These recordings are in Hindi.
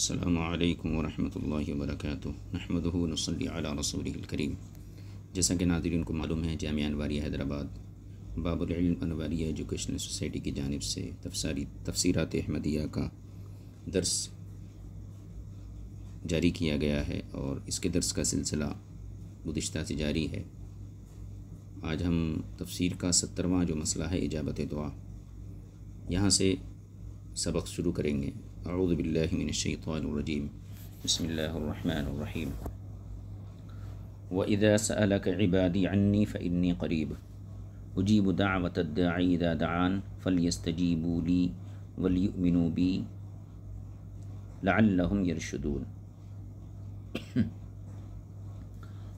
السلام عليكم ورحمة الله वरकू नहमद नसली रसूल करीम जैसा कि नाजरन को मालूम है जामिया अनवारी हैदराबाद बाबुलम अनवारी एजुकेशनल सोसाइटी की जानब से तफसारी तफसीरत अहमदिया का दर्स जारी किया गया है और इसके दर्स का सिलसिला गुज्त से जारी है आज हम तफसीर का सत्तरवाँ जो मसला है इजाबत दुआ यहाँ से सबक शुरू करेंगे أعوذ بالله من الشيطان الرجيم بسم الله الرحمن الرحيم وإذا سألك عبادي عني فإني قريب أجيب دعوة الداعي إذا دعان فليستجيبوا لي وليؤمنوا بي لعلهم يرشدون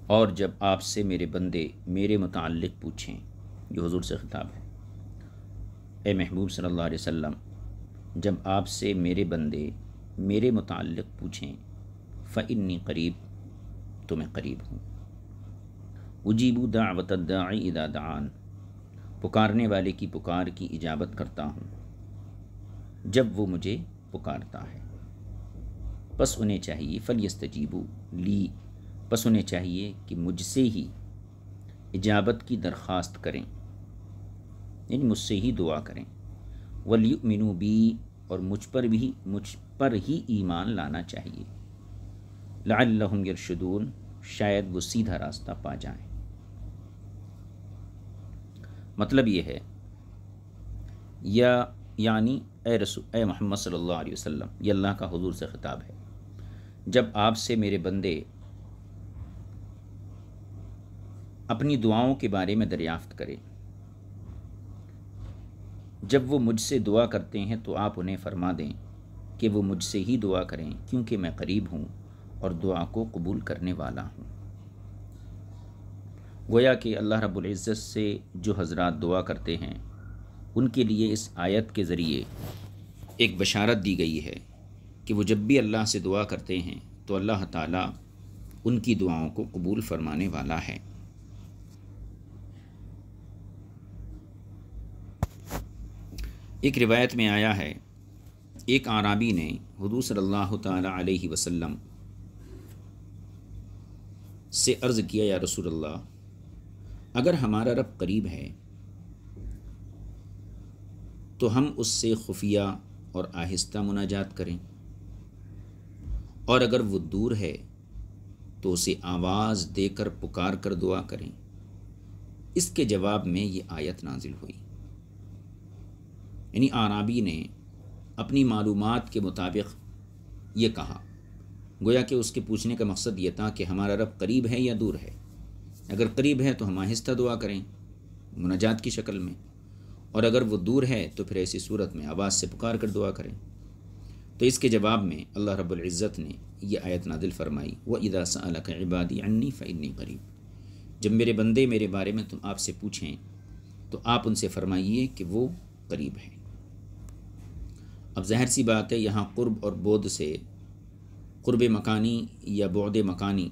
اور جب آپ سے میرے بندے میرے متعلق پوچھیں جو حضور سے خطاب ہے اے محبوب صلی اللہ علیہ وسلم जब आपसे मेरे बंदे मेरे मुतक़ पूछें फ़इन्नी करीब तो मैं करीब हूँ उजीबू दावत इदा दान पुकारने वाले की पुकार की इजाबत करता हूँ जब वो मुझे पुकारता है बस उन्हें चाहिए फलियस्तजीबू ली बस उन्हें चाहिए कि मुझसे ही इजाबत की दरख्वास्त करें यानी मुझसे ही दुआ करें वलयुमिनु बी और मुझ पर भी मुझ पर ही ईमान लाना चाहिए लाम यरशदून शायद वो सीधा रास्ता पा जाए मतलब ये है या यानी ए रसू ए मोहम्मद सल्लल्लाहु अलैहि वसल्लम ये अल्लाह का हुजूर से ख़िताब है जब आपसे मेरे बंदे अपनी दुआओं के बारे में दरियाफ़्त करें जब वो मुझसे दुआ करते हैं तो आप उन्हें फरमा दें कि वो मुझसे ही दुआ करें क्योंकि मैं करीब हूँ और दुआ को कबूल करने वाला हूँ गोया कि अल्लाह रब्ज़त से जो हजरत दुआ करते हैं उनके लिए इस आयत के ज़रिए एक बशारत दी गई है कि वो जब भी अल्लाह से दुआ करते हैं तो अल्लाह ताला उनकी दुआओं को कबूल फरमाने वाला है एक रिवायत में आया है एक आराबी ने हदू सल्लल्लाहु अलैहि वसल्लम से अर्ज़ किया या रसूल अल्लाह अगर हमारा रब करीब है तो हम उससे खुफिया और आहिस्ता मुनाजात करें और अगर वो दूर है तो उसे आवाज़ देकर पुकार कर दुआ करें इसके जवाब में ये आयत नाजिल हुई यानी आराबी ने अपनी मालूम के मुताबिक ये कहा गोया कि उसके पूछने का मकसद ये था कि हमारा रब करीब है या दूर है अगर करीब है तो हम आहिस्ता दुआ करें मुनाजात की शक्ल में और अगर वो दूर है तो फिर ऐसी सूरत में आवाज़ से पुकार कर दुआ करें तो इसके जवाब में अल्लाह रब्ज़त ने यह आयत नादिल फरमाई व इदा सला इबादी अन्नी फ़ैनी करीब जब मेरे बंदे मेरे बारे में तुम आपसे पूछें तो आप उनसे फरमाइए कि वो करीब है अब जहर सी बात है यहाँ कुर्ब और बोध से कुर्ब मकानी या बौद मकानी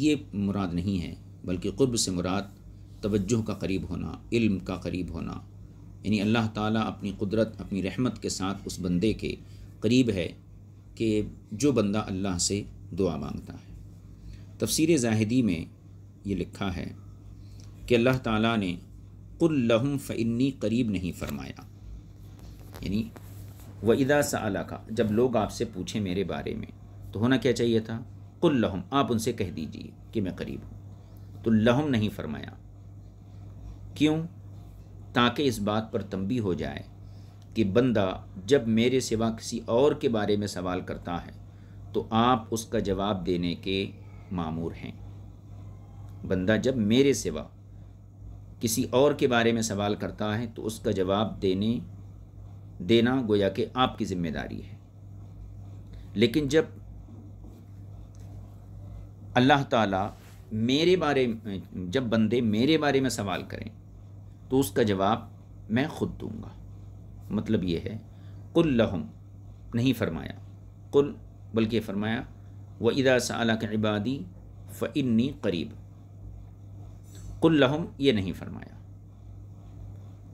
ये मुराद नहीं है बल्कि कुर्ब से मुराद तवज्जो का करीब होना इल्म का करीब होना यानी अल्लाह ताला अपनी कुदरत अपनी रहमत के साथ उस बंदे के करीब है कि जो बंदा अल्लाह से दुआ मांगता है तफसीर जाहिदी में ये लिखा है कि अल्लाह ताला ने कुल लहम फ़इन्नी करीब नहीं फरमाया यानी व इदा सला का जब लोग आपसे पूछें मेरे बारे में तो होना क्या चाहिए था कुल लहम आप उनसे कह दीजिए कि मैं करीब हूँ तो लहम नहीं फरमाया क्यों ताकि इस बात पर तंबी हो जाए कि बंदा जब मेरे सिवा किसी और के बारे में सवाल करता है तो आप उसका जवाब देने के मामूर हैं बंदा जब मेरे सिवा किसी और के बारे में सवाल करता है तो उसका जवाब देने देना गोया कि आपकी ज़िम्मेदारी है लेकिन जब अल्लाह ताला मेरे बारे में जब बंदे मेरे बारे में सवाल करें तो उसका जवाब मैं ख़ुद दूंगा मतलब ये है कुल लहम नहीं फरमाया कुल बल्कि फरमाया व इदा सला के इबादी इन्नी करीब कुल लहम ये नहीं फरमाया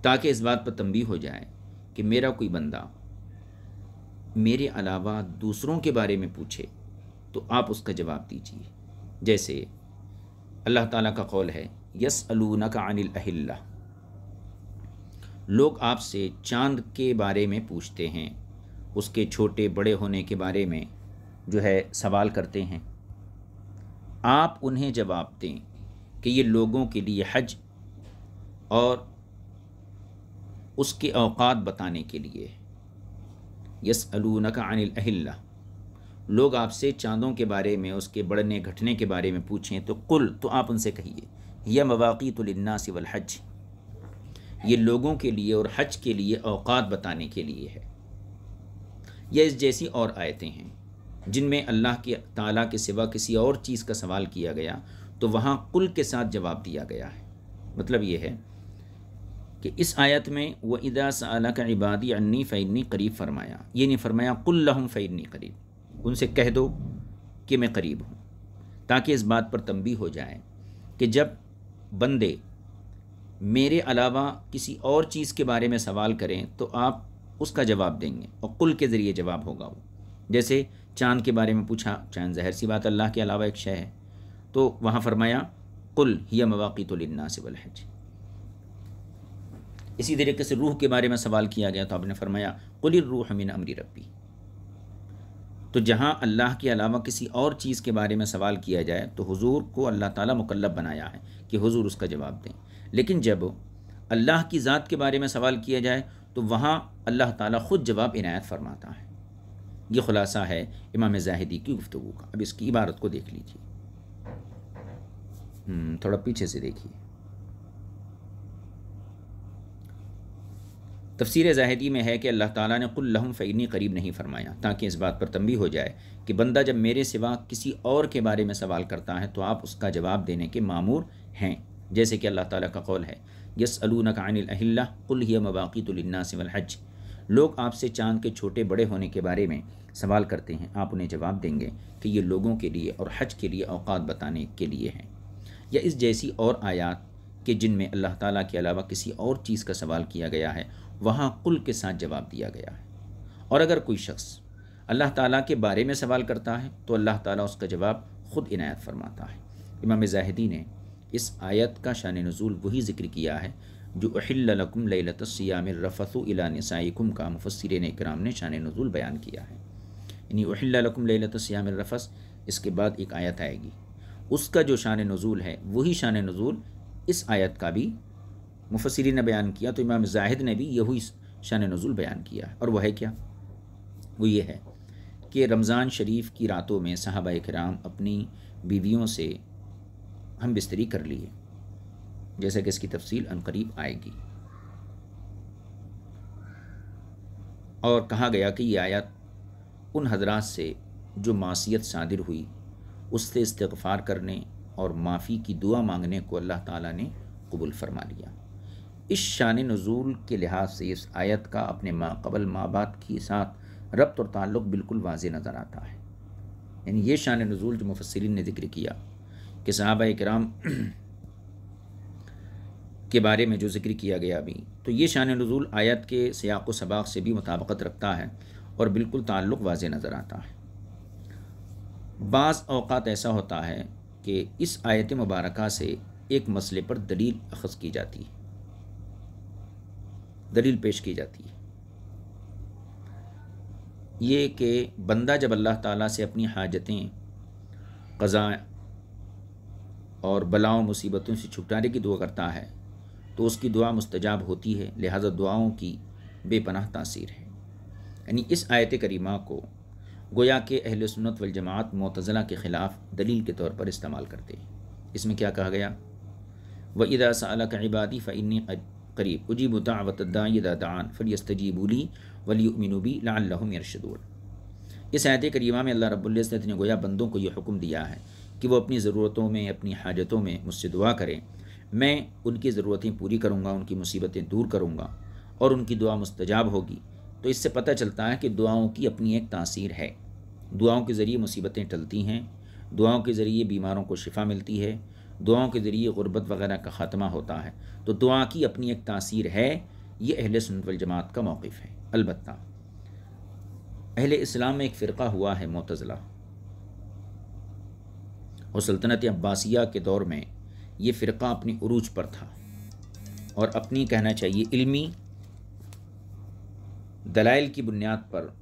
ताकि इस बात पर तंबी हो जाए कि मेरा कोई बंदा मेरे अलावा दूसरों के बारे में पूछे तो आप उसका जवाब दीजिए जैसे अल्लाह ताला का कौल है यस अलूना का अनिल अहिल्ला लोग आपसे चांद के बारे में पूछते हैं उसके छोटे बड़े होने के बारे में जो है सवाल करते हैं आप उन्हें जवाब दें कि ये लोगों के लिए हज और उसके अवकात बताने के लिए यस अलूनका अनिल अहिल्ला लोग आपसे चांदों के बारे में उसके बढ़ने घटने के बारे में पूछें तो कुल तो आप उनसे कहिए यह मवाक़ी सिवल हज ये लोगों के लिए और हज के लिए अवकात बताने के लिए है यह इस जैसी और आयतें हैं जिनमें अल्लाह के ताला के सिवा किसी और चीज़ का सवाल किया गया तो वहाँ कुल के साथ जवाब दिया गया है मतलब ये है कि इस आयत में व इदा सला का इबादी अन्नी फ़ैनी करीब फरमाया ये नहीं फरमाया कुल्लहम फ़ैनी करीब उनसे कह दो कि मैं करीब हूँ ताकि इस बात पर तंबी हो जाए कि जब बंदे मेरे अलावा किसी और चीज़ के बारे में सवाल करें तो आप उसका जवाब देंगे और कुल के ज़रिए जवाब होगा वो जैसे चाँद के बारे में पूछा चाँद जहर सी बात अल्लाह के अलावा एक शय है तो वहाँ फरमाया कुल हिया मवाक़ी तो लन्ना से वलहज इसी तरीके से रूह के बारे में सवाल किया गया तो आपने फरमाया कुल रूह मिन अमरी रबी तो जहाँ अल्लाह के अलावा किसी और चीज़ के बारे में सवाल किया जाए तो हुजूर को अल्लाह ताला मुकल्लब बनाया है कि हुजूर उसका जवाब दें लेकिन जब अल्लाह की ज़ात के बारे में सवाल किया जाए तो वहाँ अल्लाह ताला ख़ुद जवाब इनायत फरमाता है ये खुलासा है इमाम जाहिदी की गुफ्तु का अब इसकी इबारत को देख लीजिए हम्म, थोड़ा पीछे से देखिए तफसीर ज़ाहिदी में है कि अल्लाह ताला ने कुल्लहम फ़ैनी करीब नहीं फरमाया ताकि इस बात पर तंबी हो जाए कि बंदा जब मेरे सिवा किसी और के बारे में सवाल करता है तो आप उसका जवाब देने के मामूर हैं जैसे कि अल्लाह ताला का कौल है यस अलू कानिल्ला कुल ही हज लोग आपसे चांद के छोटे बड़े होने के बारे में सवाल करते हैं आप उन्हें जवाब देंगे कि ये लोगों के लिए और हज के लिए अवकात बताने के लिए हैं या इस जैसी और आयात के जिनमें अल्लाह ताला के अलावा किसी और चीज़ का सवाल किया गया है वहाँ कुल के साथ जवाब दिया गया है और अगर कोई शख्स अल्लाह ताला के बारे में सवाल करता है तो अल्लाह ताला उसका जवाब ख़ुद इनायत फरमाता है इमाम जाहिदी ने इस आयत का शान नज़ुल वही जिक्र किया है जो अहिल्लकुम लतसियाम रफ़तु इलासाईकुम का मुफसर कराम ने शान नज़ुल बयान किया है यानी अहिल्लकुम लतसियाम रफ़स इसके बाद एक आयत आएगी उसका जो शान नज़ुल है वही शान नज़ुल इस आयत का भी मुफसरी ने बयान किया तो इमाम जाहिद ने भी यही शान नज़ुल बयान किया और वह है क्या वो ये है कि रमज़ान शरीफ की रातों में साहबा कराम अपनी बीवियों से हम बिस्तरी कर लिए जैसा कि इसकी तफसील अनकरीब आएगी और कहा गया कि ये आयात उन हजरात से जो मासीत शादिर हुई उससे इस्तफ़ार करने और माफ़ी की दुआ मांगने को अल्लाह ताला ने कबूल फरमा लिया इस शान नज़ूल के लिहाज से इस आयत का अपने कबल माँ बाप के साथ रब्त और ताल्लुक़ बिल्कुल वाज नज़र आता है यानी ये शान नज़ूल जो मुफसरिन ने जिक्र किया कि साहब कराम के बारे में जो जिक्र किया गया अभी तो ये शान नज़ूल आयत के सयाक व सबाक से भी मुताबकत रखता है और बिल्कुल ताल्लुक़ वाज नज़र आता है बाज़ अवत ऐसा होता है कि इस आयत मुबारक से एक मसले पर दलील अखज़ की जाती है दलील पेश की जाती है ये कि बंदा जब अल्लाह ताला से अपनी हाजतें क़ज़ा और बलाओं मुसीबतों से छुटकारे की दुआ करता है तो उसकी दुआ मुस्तजाब होती है लिहाजा दुआओं की बेपनाह तासीर है यानी इस आयत करीमा को गोया के अहल सुन्नत जमात मतज़ला के ख़िलाफ़ दलील के तौर पर इस्तेमाल करते हैं इसमें क्या कहा गया व इदा सला का इबादी फ़िन करीब उजी मुतावतदान फ़लियस्तजीबूली वली मिनूबी लाम यरशदूर इस आयत करीमा में अल्लाह रब्ज़त ने गोया बंदों को यह हुक्म दिया है कि वो अपनी ज़रूरतों में अपनी हाजतों में मुझसे दुआ करें मैं उनकी ज़रूरतें पूरी करूँगा उनकी मुसीबतें दूर करूँगा और उनकी दुआ मुस्तजाब होगी तो इससे पता चलता है कि दुआओं की अपनी एक तासीर है दुआओं के ज़रिए मुसीबतें टलती हैं दुआओं के ज़रिए बीमारों को शिफा मिलती है दुआओं के ज़रिए ग़ुरबत वगैरह का ख़ात्मा होता है तो दुआ की अपनी एक तासीर है ये अहल सुनवल जमात का मौक़ है अलबत् अहल इस्लाम में एक फ़िरका हुआ है मोतज़ला और सल्तनत अब्बासिया के दौर में ये फ़िरका अपनी अरूज पर था और अपनी कहना चाहिए इल्मी दलाइल की बुनियाद पर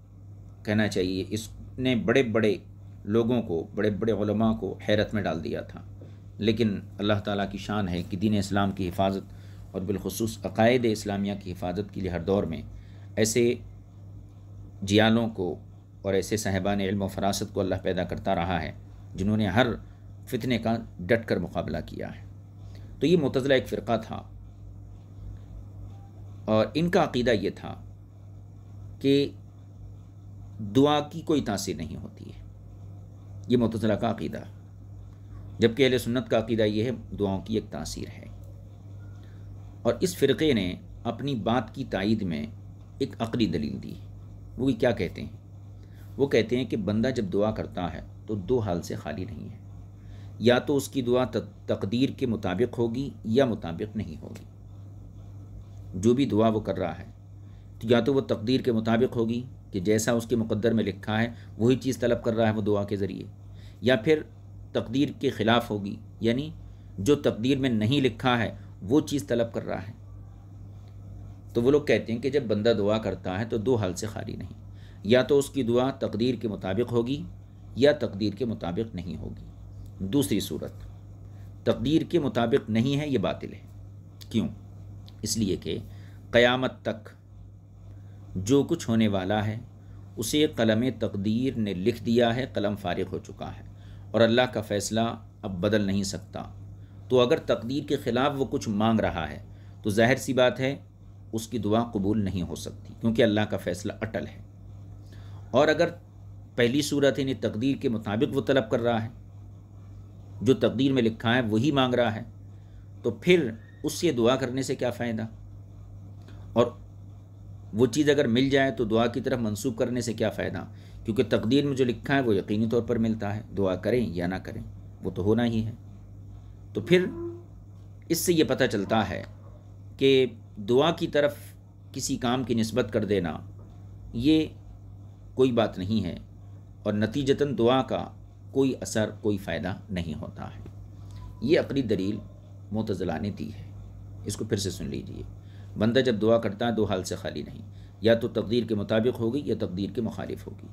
कहना चाहिए इसने बड़े बड़े लोगों को बड़े बड़े को हैरत में डाल दिया था लेकिन अल्लाह ताला की शान है कि दीन इस्लाम की हिफाजत और बिलखसूस अकायद इस्लामिया की हिफाजत के लिए हर दौर में ऐसे जियालों को और ऐसे साहबान इल्म फरासत को अल्लाह पैदा करता रहा है जिन्होंने हर फितने का डट कर मुकाबला किया है तो ये मुतज़ला एक फ़िरका था और इनका अकीदा ये था कि दुआ की कोई तासीर नहीं होती है ये मुतज़ला का अकीदा जबकि अहले सुन्नत का अकीदा ये है दुआओं की एक तासीर है और इस फ़िरक़े ने अपनी बात की तायद में एक अकली दलील दी वो क्या कहते हैं वो कहते हैं कि बंदा जब दुआ करता है तो दो हाल से खाली नहीं है या तो उसकी दुआ तकदीर के मुताबिक होगी या मुताबिक नहीं होगी जो भी दुआ वो कर रहा है तो या तो वो तकदीर के मुताबिक होगी कि जैसा उसके मुकद्दर में लिखा है वही चीज़ तलब कर रहा है वो दुआ के ज़रिए या फिर तकदीर के ख़िलाफ़ होगी यानी जो तकदीर में नहीं लिखा है वो चीज़ तलब कर रहा है तो वो लोग कहते हैं कि जब बंदा दुआ करता है तो दो हाल से खाली नहीं या तो उसकी दुआ तकदीर के मुताबिक होगी या तकदीर के मुताबिक नहीं होगी दूसरी सूरत तकदीर के मुताबिक नहीं है ये बातिल है क्यों इसलिए कि क़यामत तक जो कुछ होने वाला है उसे कलम तकदीर ने लिख दिया है कलम फारिग हो चुका है और अल्लाह का फ़ैसला अब बदल नहीं सकता तो अगर तकदीर के ख़िलाफ़ वो कुछ मांग रहा है तो जाहिर सी बात है उसकी दुआ कबूल नहीं हो सकती क्योंकि अल्लाह का फ़ैसला अटल है और अगर पहली सूरत इन्हें तकदीर के मुताबिक वो तलब कर रहा है जो तकदीर में लिखा है वही मांग रहा है तो फिर उससे दुआ करने से क्या फ़ायदा और वो चीज़ अगर मिल जाए तो दुआ की तरफ मंसूब करने से क्या फ़ायदा क्योंकि तकदीर में जो लिखा है वो यकीनी तौर पर मिलता है दुआ करें या ना करें वो तो होना ही है तो फिर इससे ये पता चलता है कि दुआ की तरफ किसी काम की नस्बत कर देना ये कोई बात नहीं है और नतीजतन दुआ का कोई असर कोई फ़ायदा नहीं होता है ये अपनी दलील मोतज़ला ने दी है इसको फिर से सुन लीजिए बंदा जब दुआ करता है दो हाल से खाली नहीं या तो तकदीर के मुताबिक होगी या तकदीर के मुखालिफ होगी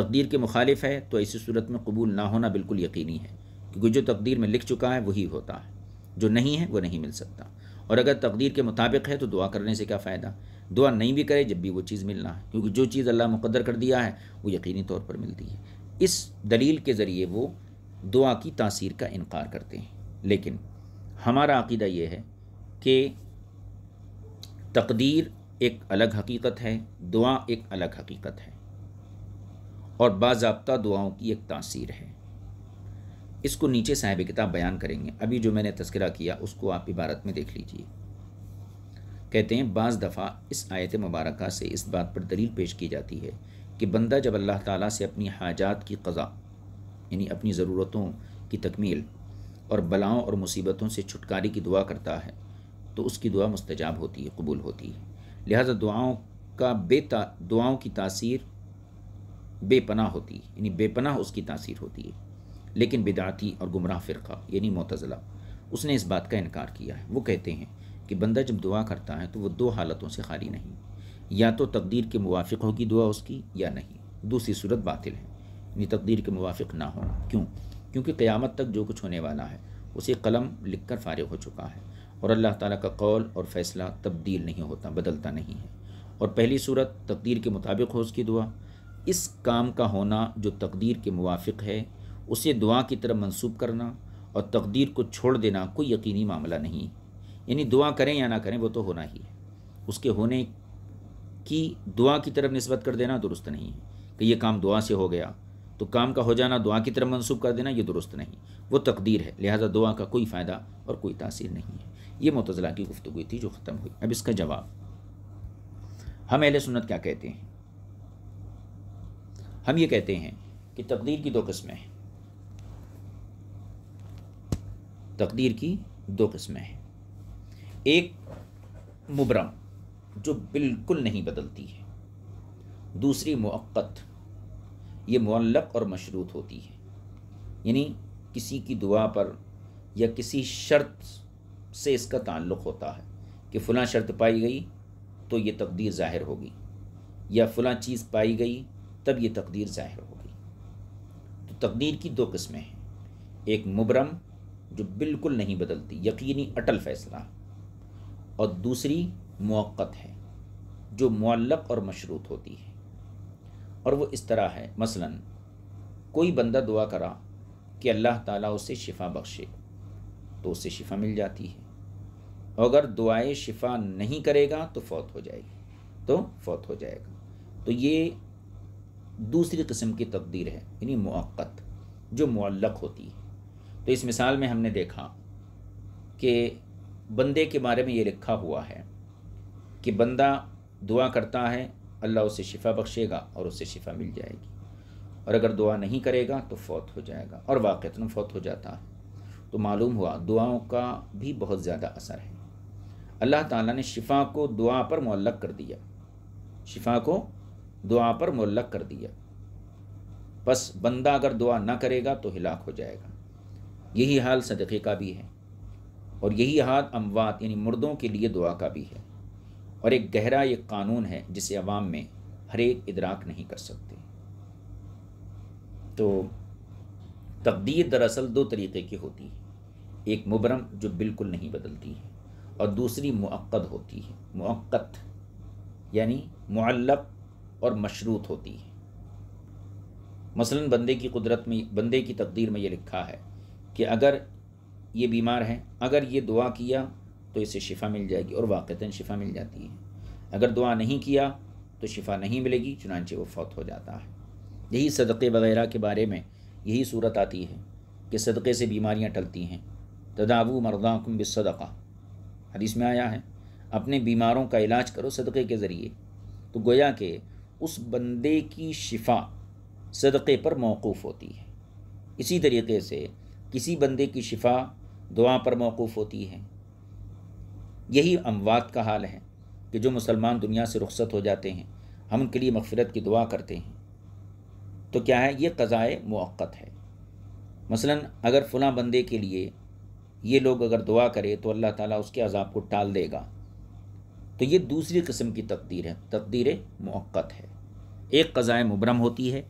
तकदीर के मुखालिफ है तो ऐसी सूरत में कबूल ना होना बिल्कुल यकीनी है क्योंकि जो तकदीर में लिख चुका है वही होता है जो नहीं है वो नहीं मिल सकता और अगर तकदीर के मुताबिक है तो दुआ करने से क्या फ़ायदा दुआ नहीं भी करे जब भी वो चीज़ मिलना है क्योंकि जो चीज़ अल्लाह मुकदर कर दिया है वो यकीनी तौर पर मिलती है इस दलील के ज़रिए वो दुआ की तासीर का इनकार करते हैं लेकिन हमारा अकीदा ये है कि तकदीर एक अलग हकीकत है दुआ एक अलग हकीकत है और बाबा दुआओं की एक तासीर है इसको नीचे साहिब किताब बयान करेंगे अभी जो मैंने तस्करा किया उसको आप इबारत में देख लीजिए कहते हैं बाज़ दफ़ा इस आयत मुबारक से इस बात पर दलील पेश की जाती है कि बंदा जब अल्लाह ताला से अपनी हाजात की कज़ा यानी अपनी ज़रूरतों की तकमील और बलाओं और मुसीबतों से छुटकारे की दुआ करता है तो उसकी दुआ मुस्तजाब होती है कबूल होती है लिहाजा दुआओं का बेता दुआओं की तासीर बेपनाह होती है यानी बेपनाह उसकी तासीर होती है लेकिन बिदाती और गुमराह फ़िरका यानी मोतजला उसने इस बात का इनकार किया है वो कहते हैं कि बंदा जब दुआ करता है तो वो दो हालतों से खाली नहीं या तो तकदीर के मुआफ़ होगी दुआ उसकी या नहीं दूसरी सूरत बातिल है यानी तकदीर के मुआफ़ ना होना क्यों क्योंकि क़्यामत तक जो कुछ होने वाला है उसे कलम लिख कर फारग हो चुका है और अल्लाह ताला का कौल और फ़ैसला तब्दील नहीं होता बदलता नहीं है और पहली सूरत तकदीर के मुताबिक हो उसकी दुआ इस काम का होना जो तकदीर के मुआफ़ है उसे दुआ की तरफ मंसूब करना और तकदीर को छोड़ देना कोई यकीनी मामला नहीं यानी दुआ करें या ना करें वो तो होना ही है उसके होने की दुआ की तरफ नस्बत कर देना दुरुस्त नहीं है कि यह काम दुआ से हो गया तो काम का हो जाना दुआ की तरफ मनसूब कर देना ये दुरुस्त नहीं वो तकदीर है लिहाजा दुआ का कोई फ़ायदा और कोई तासीर नहीं है ये मुतजला की गुफ्तु थी जो ख़त्म हुई अब इसका जवाब हम अहल सुन्नत क्या कहते हैं हम ये कहते हैं कि तकदीर की दो कस्में हैं तकदीर की दो किस्में हैं एक मुबरम जो बिल्कुल नहीं बदलती है दूसरी मुक़त ये मल्लक और मशरूत होती है यानी किसी की दुआ पर या किसी शर्त से इसका ताल्लुक़ होता है कि फ़लाँ शर्त पाई गई तो ये तकदीर ज़ाहिर होगी या फ़लाँ चीज़ पाई गई तब ये तकदीर ज़ाहिर होगी तो तकदीर की दो किस्में हैं एक मुबरम जो बिल्कुल नहीं बदलती यकीनी अटल फैसला और दूसरी मौक़त है जो मल्लक और मशरूत होती है और वो इस तरह है मसलन कोई बंदा दुआ करा कि अल्लाह ताला उसे शिफा बख्शे तो उसे शिफा मिल जाती है अगर दुआए शिफा नहीं करेगा तो फौत हो जाएगी तो फौत हो जाएगा तो ये दूसरी किस्म की तकदीर है यानी मौक़त जो मल्लक होती है तो इस मिसाल में हमने देखा कि बंदे के बारे में ये लिखा हुआ है कि बंदा दुआ करता है अल्लाह उसे शिफा बख्शेगा और उसे शिफा मिल जाएगी और अगर दुआ नहीं करेगा तो फौत हो जाएगा और वाक़ता फौत हो जाता है तो मालूम हुआ दुआओं का भी बहुत ज़्यादा असर है अल्लाह ताला ने शिफा को दुआ पर मुल्लक कर दिया शिफा को दुआ पर मुल्लक कर दिया बस बंदा अगर दुआ ना करेगा तो हिलाक हो जाएगा यही हाल सदक़े का भी है और यही हाल अमवात यानी मुर्दों के लिए दुआ का भी है और एक गहरा एक कानून है जिसे अवाम में हर एक इदराक नहीं कर सकते तो तकदीर दरअसल दो तरीके की होती है एक मुबरम जो बिल्कुल नहीं बदलती है और दूसरी मुअक्द होती है मुअक्द यानी मुअल्लक और मशरूत होती है मसलन बंदे की कुदरत में बंदे की तकदीर में ये लिखा है कि अगर ये बीमार है अगर ये दुआ किया तो इसे शिफ़ा मिल जाएगी और वाक़ता शिफ़ा मिल जाती है अगर दुआ नहीं किया तो शिफ़ा नहीं मिलेगी चुनानचे वो फौत हो जाता है यही सदक़े वगैरह के बारे में यही सूरत आती है कि सदक़े से बीमारियाँ टलती हैं तदावू मरदाकुम बदक़ा हदीस में आया है अपने बीमारों का इलाज करो सदक़े के ज़रिए तो गोया के उस बंदे की शिफा सदक़े पर मौकूफ़ होती है इसी तरीके से किसी बंदे की शिफा दुआ पर मौकूफ़ होती है यही अमवात का हाल है कि जो मुसलमान दुनिया से रुखसत हो जाते हैं हम उनके लिए मफ़रत की दुआ करते हैं तो क्या है ये कज़ाए मौक़त है मसलन अगर फ़लाँ बंदे के लिए ये लोग अगर दुआ करे तो अल्लाह ताला उसके अजाब को टाल देगा तो ये दूसरी किस्म की तकदीर है तकदीर मौक़त है एक कज़ाए मुबरम होती है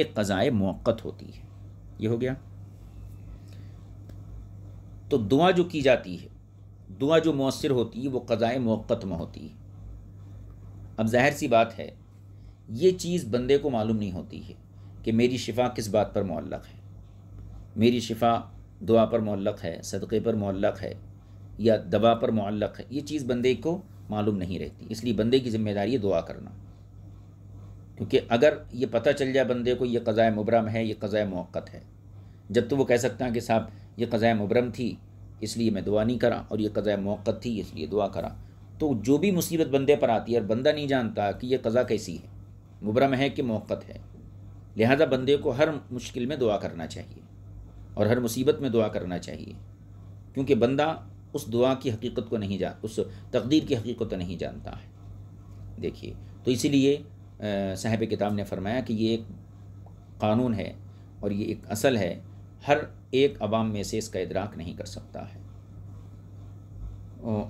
एक कज़ाए मौक़त होती है ये हो गया तो दुआ जो की जाती है दुआ जो मौसर होती है वो क़ज़ाए मौक़त में होती है अब जाहिर सी बात है ये चीज़ बंदे को मालूम नहीं होती है कि मेरी शिफा किस बात पर मौलक है मेरी शिफा दुआ पर मौलक है सदक़े पर मौलक है या दवा पर मौलक है ये चीज़ बंदे को मालूम नहीं रहती इसलिए बंदे की ज़िम्मेदारी है दुआ करना क्योंकि अगर ये पता चल जाए बंदे को ये कज़ाए मुबरम है ये कज़ाए मौक़त है जब तो वो कह सकता है कि साहब ये क़ज़ाय मुबरम थी इसलिए मैं दुआ नहीं करा और ये कज़ाय मौक़त थी इसलिए दुआ करा तो जो भी मुसीबत बंदे पर आती है और बंदा नहीं जानता कि यह कज़ा कैसी है मुबरम है कि मौक़त है लिहाजा बंदे को हर मुश्किल में दुआ करना चाहिए और हर मुसीबत में दुआ करना चाहिए क्योंकि बंदा उस दुआ की हकीकत को नहीं जान उस तकदीर की हकीकत को नहीं जानता है देखिए तो इसीलिए साहब किताब ने फरमाया कि ये एक कानून है और ये एक असल है हर एक अवाम में से इसका इदराक नहीं कर सकता है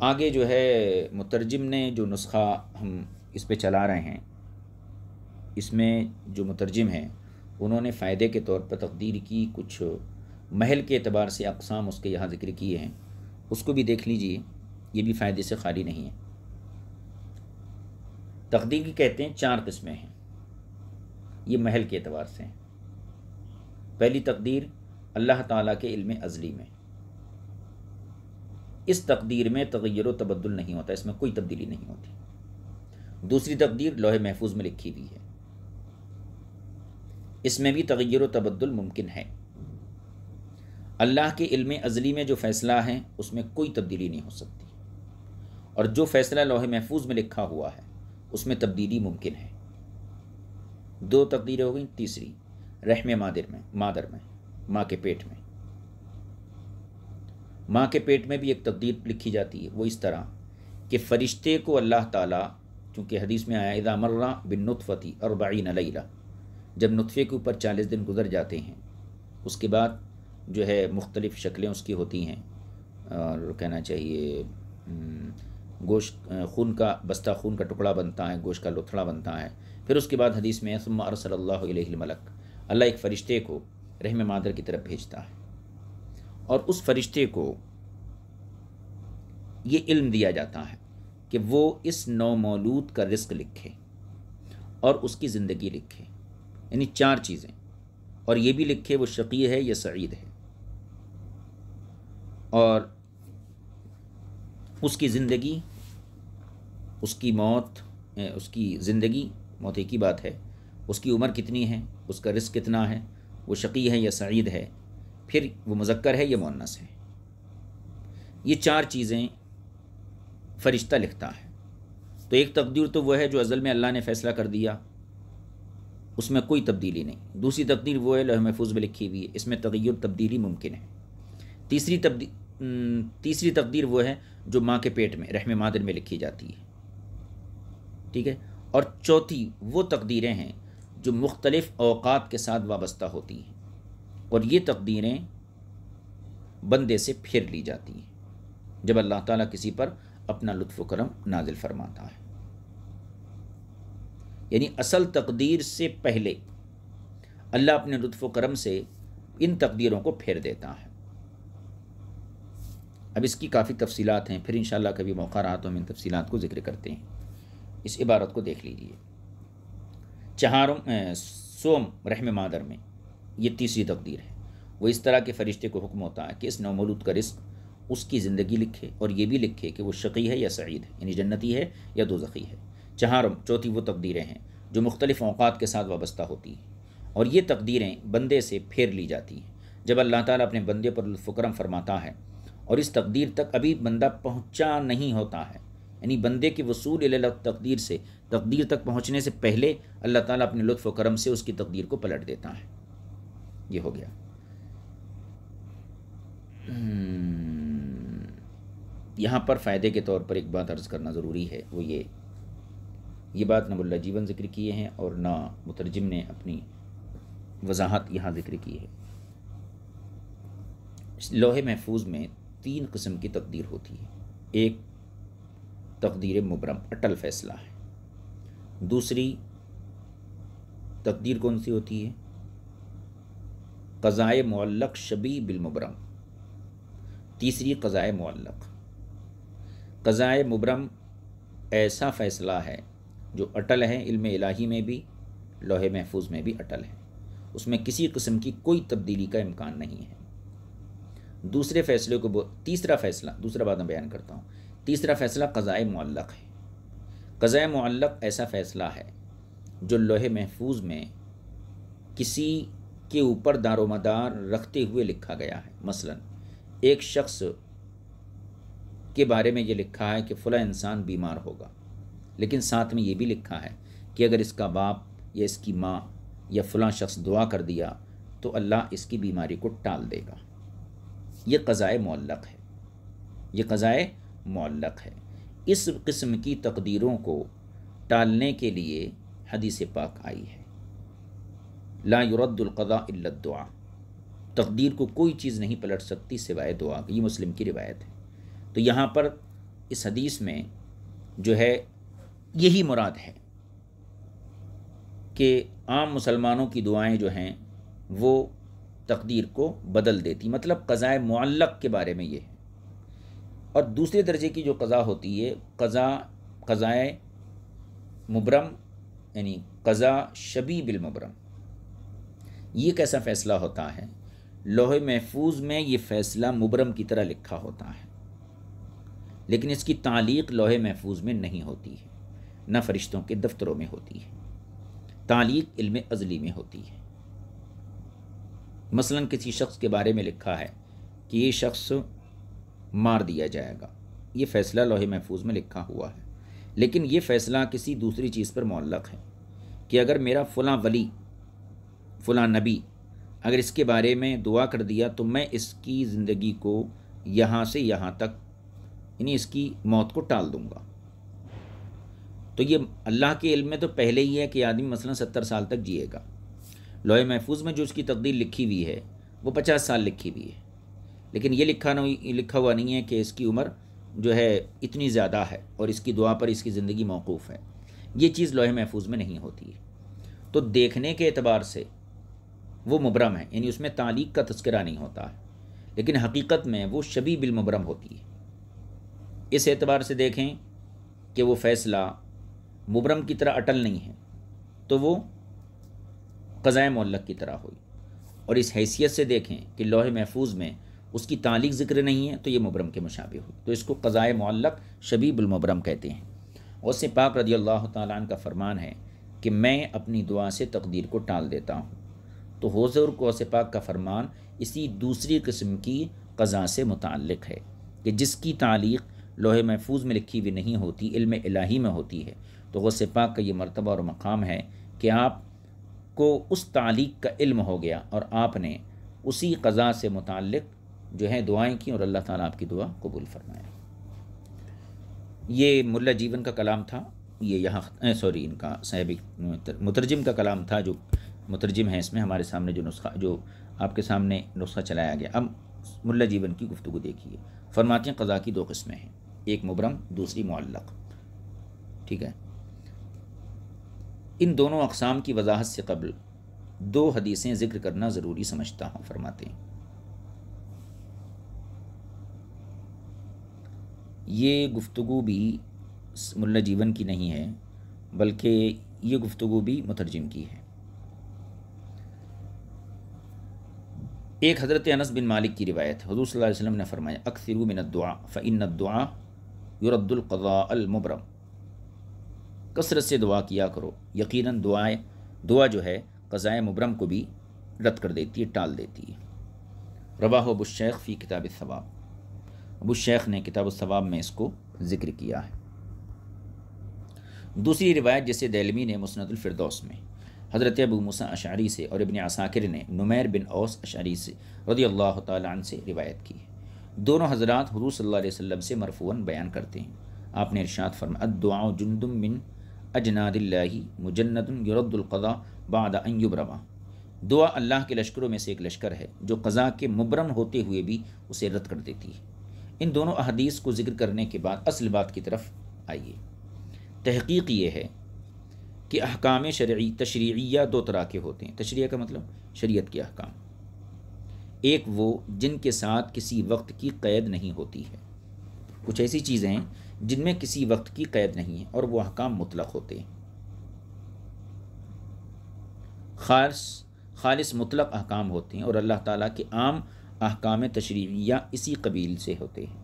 आगे जो है मुतरजम ने जो नुस्खा हम इस पर चला रहे हैं इसमें जो मुतरजम है उन्होंने फ़ायदे के तौर पर तकदीर की कुछ महल के अतबार से अकसाम उसके यहाँ ज़िक्र किए हैं उसको भी देख लीजिए ये भी फ़ायदे से खाली नहीं है तकदीर की कहते हैं चार किस्में हैं ये महल के अतबार से हैं पहली तकदीर अल्लाह ताला के इल्म अजली में इस तकदीर में तगैर व तबदुल नहीं होता इसमें कोई तब्दीली नहीं होती दूसरी तकदीर लोहे महफूज में लिखी हुई है इसमें भी तगैर व तबदुल मुमकिन है अल्लाह के इल्म अजली में जो फ़ैसला है उसमें कोई तब्दीली नहीं हो सकती और जो फ़ैसला लोहे महफूज में लिखा हुआ है उसमें तब्दीली मुमकिन है दो तकदीरें हो गई तीसरी रहम मादिर में मादर में माँ के पेट में माँ के पेट में भी एक तकदीर लिखी जाती है वो इस तरह कि फ़रिश्ते को अल्लाह ताला चूँकि हदीस में आया इदा मर्रा बिन नुतफ़ती और बाई नलैला जब नुतफ़े के ऊपर चालीस दिन गुजर जाते हैं उसके बाद जो है मुख्तलिफ़ शक्लें उसकी होती हैं और कहना चाहिए गोश खून का बस्ता खून का टुकड़ा बनता है गोश का लुथड़ा बनता है फिर उसके बाद हदीस में सुम्मा अरसल मलक अल्लाह एक फ़रिश्ते को रहम मादर की तरफ भेजता है और उस फरिश्ते को ये इल्म दिया जाता है कि वो इस नौमौलूद का रिस्क लिखे और उसकी ज़िंदगी लिखे यानी चार चीज़ें और ये भी लिखे वो शकी है या सईद है और उसकी ज़िंदगी उसकी मौत उसकी ज़िंदगी मौत एक ही बात है उसकी उम्र कितनी है उसका रिस्क कितना है वो शकी है या सईद है फिर वो मुजक्कर है या मोनस है ये चार चीज़ें फरिश्ता लिखता है तो एक तकदीर तो वह है जो अज़ल में अल्लाह ने फ़ैसला कर दिया उसमें कोई तब्दीली नहीं दूसरी तकदीर वो है लह महफूज में लिखी हुई है इसमें तगैर तब्दीली मुमकिन है तीसरी तब्दी तीसरी तकदीर वो है जो माँ के पेट में रहम मादर में लिखी जाती है ठीक है और चौथी वो तकदीरें हैं जो मुख्तलिफ़ अवकात के साथ वाबस्ता होती हैं और ये तकदीरें बंदे से फिर ली जाती हैं जब अल्लाह ताला किसी पर अपना लुत्फ़ करम नाजिल फरमाता है यानी असल तकदीर से पहले अल्लाह अपने लुत्फ़ करम से इन तकदीरों को फेर देता है अब इसकी काफ़ी तफसीत हैं फिर इन कभी मौका रहा तो हम इन तफसीत को जिक्र करते हैं इस इबारत को देख लीजिए चहारम सोम रहम मादर में ये तीसरी तकदीर है वो इस तरह के फरिश्ते को हुक्म होता है कि इस नौमलूद का रिस्क उसकी ज़िंदगी लिखे और ये भी लिखे कि वो शकी है या सईद है यानी जन्नती है या जख़ी है चहारम चौथी वो तकदीरें हैं जो मुख्तलिफ़ अवकात के साथ वाबस्ता होती हैं और ये तकदीरें बंदे से फेर ली जाती हैं जब अल्लाह ताला अपने बंदे पर फ़क्रम फरमाता है और इस तकदीर तक अभी बंदा पहुंचा नहीं होता है यानी बंदे के वसूल तकदीर से तकदीर तक पहुँचने से पहले अल्लाह ताला अपने लुत्फ़ करम से उसकी तकदीर को पलट देता है ये हो गया हम्म, यहाँ पर फ़ायदे के तौर पर एक बात अर्ज़ करना ज़रूरी है वो ये ये बात नबुल्ला जीवन जिक्र किए हैं और ना मुतरजम ने अपनी वजाहत यहाँ जिक्र की है लोहे महफूज में तीन कस्म की तकदीर होती है एक तकदीर मुबरम अटल फ़ैसला है दूसरी तकदीर कौन सी होती है कज़ाए मल्लक शबी बिलमुबरम तीसरी कज़ाए मल्लक कज़ाए मुबरम ऐसा फ़ैसला है जो अटल है इल्म इलाही में भी लोहे महफूज में भी अटल है उसमें किसी किस्म की कोई तब्दीली का इम्कान नहीं है दूसरे फैसले को तीसरा फैसला दूसरा बात मैं बयान करता हूँ तीसरा फैसला कज़ाए मल्लक है कज़ा मल्लक ऐसा फ़ैसला है जो लोहे महफूज में किसी के ऊपर दारोमदार रखते हुए लिखा गया है मसलन एक शख्स के बारे में ये लिखा है कि फलाँ इंसान बीमार होगा लेकिन साथ में ये भी लिखा है कि अगर इसका बाप या इसकी माँ या फ़लाँ शख्स दुआ कर दिया तो अल्लाह इसकी बीमारी को टाल देगा ये क़ज़ाए मल्लक है ये क़ज़ाए मल्लक है इस किस्म की तकदीरों को टालने के लिए हदीस पाक आई है ला युरद्दुल्क़ा दुआ तकदीर को कोई चीज़ नहीं पलट सकती सिवाय दुआ ये मुस्लिम की रिवायत है तो यहाँ पर इस हदीस में जो है यही मुराद है कि आम मुसलमानों की दुआएं जो हैं वो तकदीर को बदल देती मतलब कज़ाए मुअल्लक के बारे में ये है और दूसरे दर्जे की जो कज़ा होती है कज़ा कज़ाए मुबरम यानी कज़ा शबी मुबरम ये कैसा फ़ैसला होता है लोहे महफूज में ये फ़ैसला मुबरम की तरह लिखा होता है लेकिन इसकी तालीक लोहे महफूज में नहीं होती है न फरिश्तों के दफ्तरों में होती है तालीक इल्म अजली में होती है मसलन किसी शख्स के बारे में लिखा है कि ये शख्स मार दिया जाएगा ये फ़ैसला लोहे महफूज में लिखा हुआ है लेकिन ये फ़ैसला किसी दूसरी चीज़ पर मौलक है कि अगर मेरा फ़लाँ वली फ़लाँ नबी अगर इसके बारे में दुआ कर दिया तो मैं इसकी ज़िंदगी को यहाँ से यहाँ तक यानी इसकी मौत को टाल दूँगा तो ये अल्लाह के इल्म में तो पहले ही है कि आदमी मसला सत्तर साल तक जिएगा लोहे महफूज में जो उसकी तकदीर लिखी हुई है वो पचास साल लिखी हुई है लेकिन ये लिखा नहीं लिखा हुआ नहीं है कि इसकी उम्र जो है इतनी ज़्यादा है और इसकी दुआ पर इसकी ज़िंदगी मौकूफ़ है ये चीज़ लोहे महफूज में नहीं होती है तो देखने के अतबार से वो मुबरम है यानी उसमें तालीक का तस्करा नहीं होता है लेकिन हकीकत में वो शबी बिलमुबरम होती है इस एतबार से देखें कि वो फ़ैसला मुबरम की तरह अटल नहीं है तो वो कज़ाय मल्ल की तरह हुई और इस हैसियत से देखें कि लोहे महफूज में उसकी तालीक ज़िक्र नहीं है तो ये मुबरम के मुशाबे हो तो इसको कज़ाए मल्लक शबीबुलमबरम कहते हैं और से पाक रजी अल्लाह तालन का फरमान है कि मैं अपनी दुआ से तकदीर को टाल देता हूँ तो होजर को से पाक का फरमान इसी दूसरी कस्म की कज़ा से मुतक़ है कि जिसकी तालीक लोहे महफूज में लिखी हुई नहीं होती इल्म इलाही में होती है तो गौसे पाक का ये मरतबा और मकाम है कि आप को उस तालीक का इल्म हो गया और आपने उसी कज़ा से मुतक़ जो है दुआएं की और अल्लाह ताला आपकी दुआ कबूल फरमाए ये मुल्ला जीवन का कलाम था ये यहाँ सॉरी इनका साहब मुतरजम का कलाम था जो मुतरजम है इसमें हमारे सामने जो नुस्खा जो आपके सामने नुस्खा चलाया गया अब मुल्ला जीवन की गुफ्तु देखिए फरमाते हैं कज़ा की दो किस्में हैं एक मुबरम दूसरी मल्लक ठीक है इन दोनों अकसाम की वजाहत से कबल दो हदीसें ज़िक्र करना ज़रूरी समझता हूँ फरमाते हैं ये गुफ्तु भी मुला जीवन की नहीं है बल्कि ये गुफ्तु भी मुतरजम की है एक हज़रत अनस बिन मालिक की रिवायत हजू सल अलैहि ने फरमाया अक्सर मिन दुआ फ़िन दुआ कसरत से दुआ किया करो यकीन दुआएँ दुआ जो है क़़ाय मुबरम को भी रद्द कर देती है टाल देती है रवा बुशैख फ़ी किताब सवाब अबू शेख ने किताब सवाब में इसको ज़िक्र किया है दूसरी रिवायत जैसे दिलमी ने मुसनदफरदौस में हज़रत अबू मूसा अशारी से और इबन असाकिर ने नुमैर बिन औस अशारी से रदी अल्लाह तन से रिवायत की है दोनों हजरात हजू सल वसम से मरफून बयान करते हैं आपने इरशाद फरमा दुआ जुन्दुम बिन अजनादिल्ला मुजन्नतुलरद्दुल्क़ा बाद अयुब रवा दुआ अल्लाह के लश्करों में से एक लश्कर है जो कज़ा के मुबरम होते हुए भी उसे रद्द कर देती है इन दोनों अहदीस को ज़िक्र करने के बाद असल बात की तरफ आइए तहकीक ये है कि अहकाम शरी तशरीया दो तरह के होते हैं तशरीह का मतलब शरीयत के अहकाम एक वो जिनके साथ किसी वक्त की क़ैद नहीं होती है कुछ ऐसी चीज़ें हैं जिनमें किसी वक्त की क़ैद नहीं है और वह अहकाम मुतलक होते हैं खालस खालिस मुतलक अहकाम होते हैं और अल्लाह ताली के आम अहकाम तशरीफ या इसी कबील से होते हैं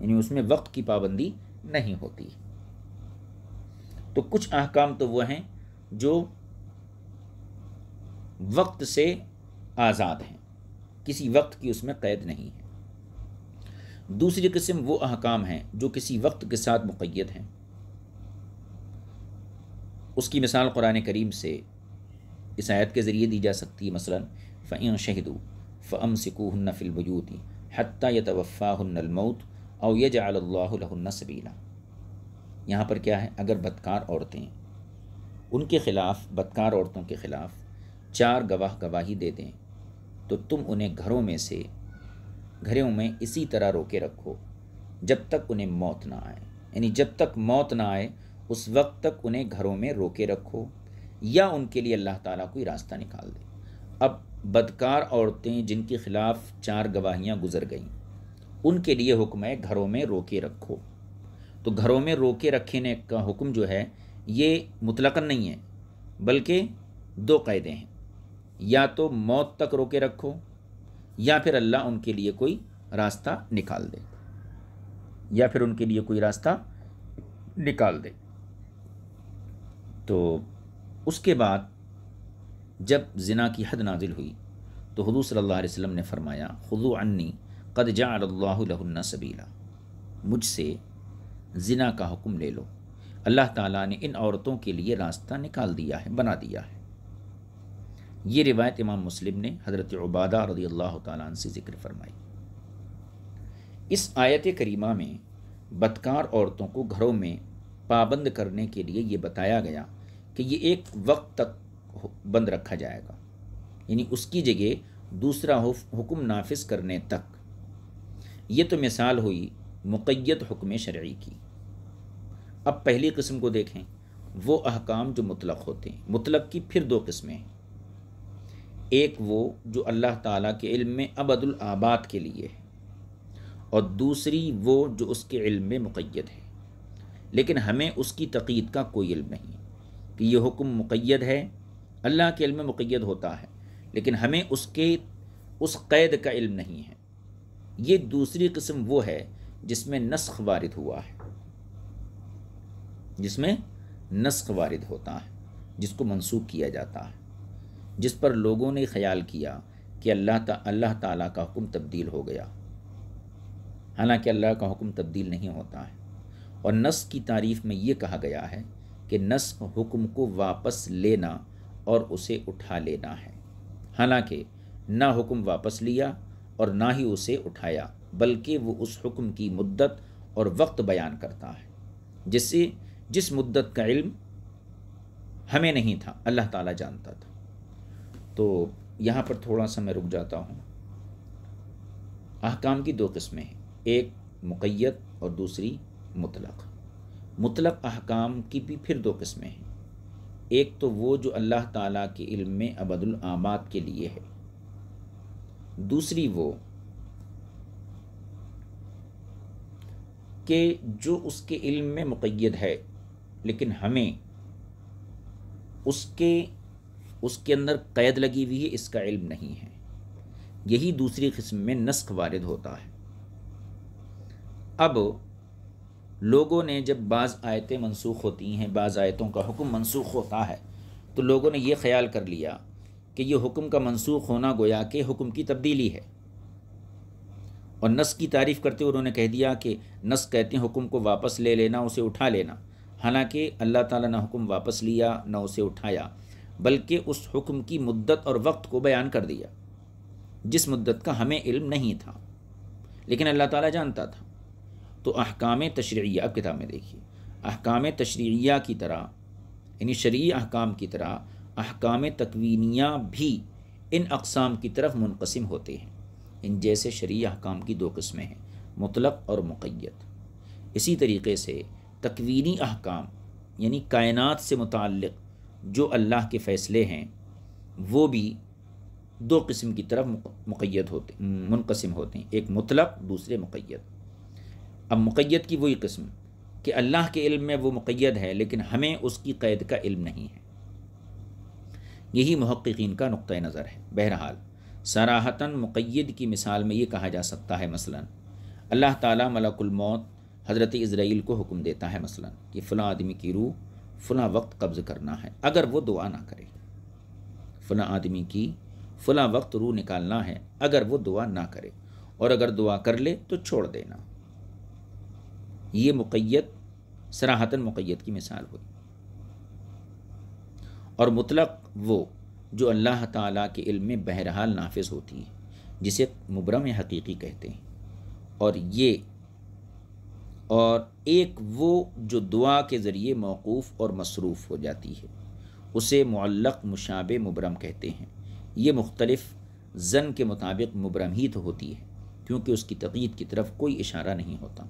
यानी उसमें वक्त की पाबंदी नहीं होती तो कुछ अहकाम तो वह हैं जो वक्त से आज़ाद हैं किसी वक्त की उसमें कैद नहीं है दूसरी किस्म वो अहकाम हैं जो किसी वक्त के साथ मुक़ैद हैं उसकी मिसाल कुरान करीम से इस आयत के ज़रिए दी जा सकती है मसलन फ़ैन शहदू फ़म सिकूहन फ़िलबयूती हती यतवफ़ाहमौत और ये जाल्ला सबीला यहाँ पर क्या है अगर बदकार औरतें उनके ख़िलाफ़ बदकार औरतों के ख़िलाफ़ चार गवाह गवाही दे दें तो तुम उन्हें घरों में से घरों में इसी तरह रोके रखो जब तक उन्हें मौत ना आए यानी जब तक मौत ना आए उस वक्त तक उन्हें घरों में रोके रखो या उनके लिए अल्लाह ताला कोई रास्ता निकाल दे अब बदकार औरतें जिनके खिलाफ चार गवाहियाँ गुजर गईं उनके लिए हुक्म है घरों में रोके रखो तो घरों में रोके रखने का हुक्म जो है ये मुतलकन नहीं है बल्कि दो कायदे हैं या तो मौत तक रोके रखो या फिर अल्लाह उनके लिए कोई रास्ता निकाल दे या फिर उनके लिए कोई रास्ता निकाल दे तो उसके बाद जब ज़िना की हद नाजिल हुई तो हजू सल्ला वसम ने फ़रमाया खुदो अन्नी कद जाल्ला सबीला मुझसे ज़िना का हुक्म ले लो अल्लाह ताला ने इन औरतों के लिए रास्ता निकाल दिया है बना दिया है ये रिवायत इमाम मुस्लिम ने हज़रत उबादा रदी अल्लाह ताला से ज़िक्र फरमाई इस आयत करीमा में बदकार औरतों को घरों में पाबंद करने के लिए ये बताया गया कि ये एक वक्त तक बंद रखा जाएगा यानी उसकी जगह दूसरा हुक्म नाफिस करने तक ये तो मिसाल हुई मुक़ैद हुक्म शर्य की अब पहली किस्म को देखें वो अहकाम जो मुतलक होते हैं मुतलक की फिर दो किस्में हैं एक वो जो अल्लाह ताला के इल्म में अबदुल आबाद के लिए है और दूसरी वो जो उसके इल्म में मुक़ैद है लेकिन हमें उसकी तकीद का कोई इल्म नहीं कि यह हुक्म मुक़ैद है अल्लाह के इल्म मुक़ैद होता है लेकिन हमें उसके उस क़ैद का इल्म नहीं है ये दूसरी किस्म वो है जिसमें नस्ख वारद हुआ है जिसमें नस्ख वारद होता है जिसको मनसूख किया जाता है जिस पर लोगों ने ख्याल किया कि अल्लाह ता अल्लाह ताला का हुक्म तब्दील हो गया हालांकि अल्लाह का हुक्म तब्दील नहीं होता है और नस्ख की तारीफ़ में ये कहा गया है कि नस्ख हुक्म को वापस लेना और उसे उठा लेना है हालांकि ना हुक्म वापस लिया और ना ही उसे उठाया बल्कि वो उस हुक्म की मुद्दत और वक्त बयान करता है जिससे जिस मुद्दत का इल्म हमें नहीं था अल्लाह ताला जानता था तो यहाँ पर थोड़ा सा मैं रुक जाता हूँ अहकाम की दो किस्में हैं एक मुकैत और दूसरी मुतलक़ मुतलक़ अहकाम की भी फिर दो किस्में हैं एक तो वो जो अल्लाह ताला के इल्म में अबदुल आबाद के लिए है दूसरी वो कि जो उसके इल्म में मुक़ैद है लेकिन हमें उसके उसके अंदर कैद लगी हुई है इसका इल्म नहीं है यही दूसरी किस्म में नस्क वारद होता है अब लोगों ने जब बाज़ आयतें मनसूख होती हैं बाज़ आयतों का हुक्म मनसूख होता है तो लोगों ने यह ख्याल कर लिया कि यह हुक्म का मनसूख होना गोया के हुक्म की तब्दीली है और नस की तारीफ़ करते हुए उन्होंने कह दिया कि नस कहते हैं हुक्म को वापस ले लेना उसे उठा लेना हालांकि अल्लाह ताला ने हुक्म वापस लिया ना उसे उठाया बल्कि उस हुक्म की मुद्दत और वक्त को बयान कर दिया जिस मुद्दत का हमें इल्म नहीं था लेकिन अल्लाह ताला जानता था तो अहकाम तशरिया अब किताब में देखिए अहकाम तशरिया की तरह यानी शरी अहकाम की तरह अहकाम तकवीनिया भी इन अकसाम की तरफ मुनकसम होते हैं इन जैसे शरी अहकाम की दो किस्में हैं मुतलक और मुक़ैद इसी तरीके से तकवीनी अहकाम यानी कायनात से मुतल जो अल्लाह के फ़ैसले हैं वो भी दो किस्म की तरफ मुक़ैद होते मुनकसम होते हैं एक मुतलक दूसरे मुक़ैद अब मुक़ैद की वही कस्म कि अल्लाह के इल्म में वो मुक़ैद है लेकिन हमें उसकी क़ैद का इल्म नहीं है यही महक्कीन का नुक़ नज़र है बहरहाल सराहतन मुक़ैद की मिसाल में ये कहा जा सकता है मसला अल्लाह ताली मलकुलमौत हज़रत इसराइल को हुक्म देता है मसला कि फ़लाँ आदमी की रूह फ़लाँ वक्त कब्ज़ करना है अगर वो दुआ ना करे फ़लाँ आदमी की फ़लाँ वक्त रूह निकालना है अगर वो दुआ ना करे और अगर दुआ कर ले तो छोड़ देना ये मुक़ैद सराहतन मुक़ैद की मिसाल हुई और मुतलक वो जो अल्लाह ताला के इल्म में बहरहाल नाफिज होती है जिसे मुबरम हकीकी कहते हैं और ये और एक वो जो दुआ के ज़रिए मौकूफ़ और मसरूफ़ हो जाती है उसे मल्लक मुशाब मुबरम कहते हैं ये मुख्तलफ़ जन के मुताबिक मुबरम ही तो होती है क्योंकि उसकी तकीद की तरफ कोई इशारा नहीं होता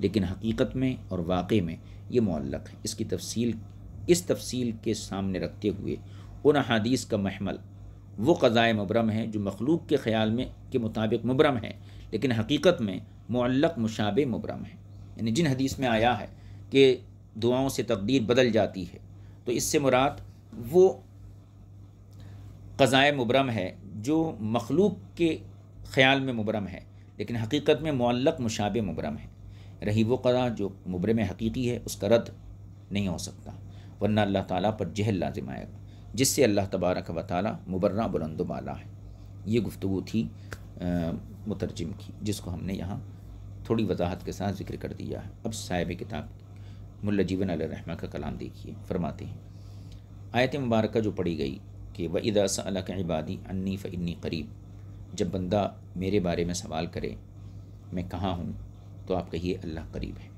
लेकिन हकीकत में और वाक़े में ये मौलक है इसकी तफसील इस तफसील के सामने रखते हुए उन अहादीस का महमल वो कज़ाय मुबरम है जो मखलूक के ख्याल में के मुताबिक मुबरम है लेकिन हकीकत में मौलक मुशाब मुबरम है यानी जिन हदीस में आया है कि दुआओं से तकदीर बदल जाती है तो इससे मुराद वो कज़ाए मुबरम है जो मखलूक के ख्याल में मुबरम है लेकिन हकीकत में मौलक मुशाब मुबरम है रही वो कदा जो मुबर में हकीकी है उसका रद्द नहीं हो सकता वरना अल्लाह ताली पर जहल लाजिम आएगा जिससे अल्लाह तबारक व ताली मुबर्रा बुलंदमाला है ये गुफ्तु थी मुतरजम की जिसको हमने यहाँ थोड़ी वजाहत के साथ जिक्र कर दिया है अब साहिब किताब मुल्ला जीवन रहमा का कलाम देखिए फरमाते हैं आयत मुबारक जो पढ़ी गई कि व इदा सा के इबादी अन्नी फ़ करीब जब बंदा मेरे बारे में सवाल करे मैं कहाँ हूँ तो आप कहिए अल्लाह करीब है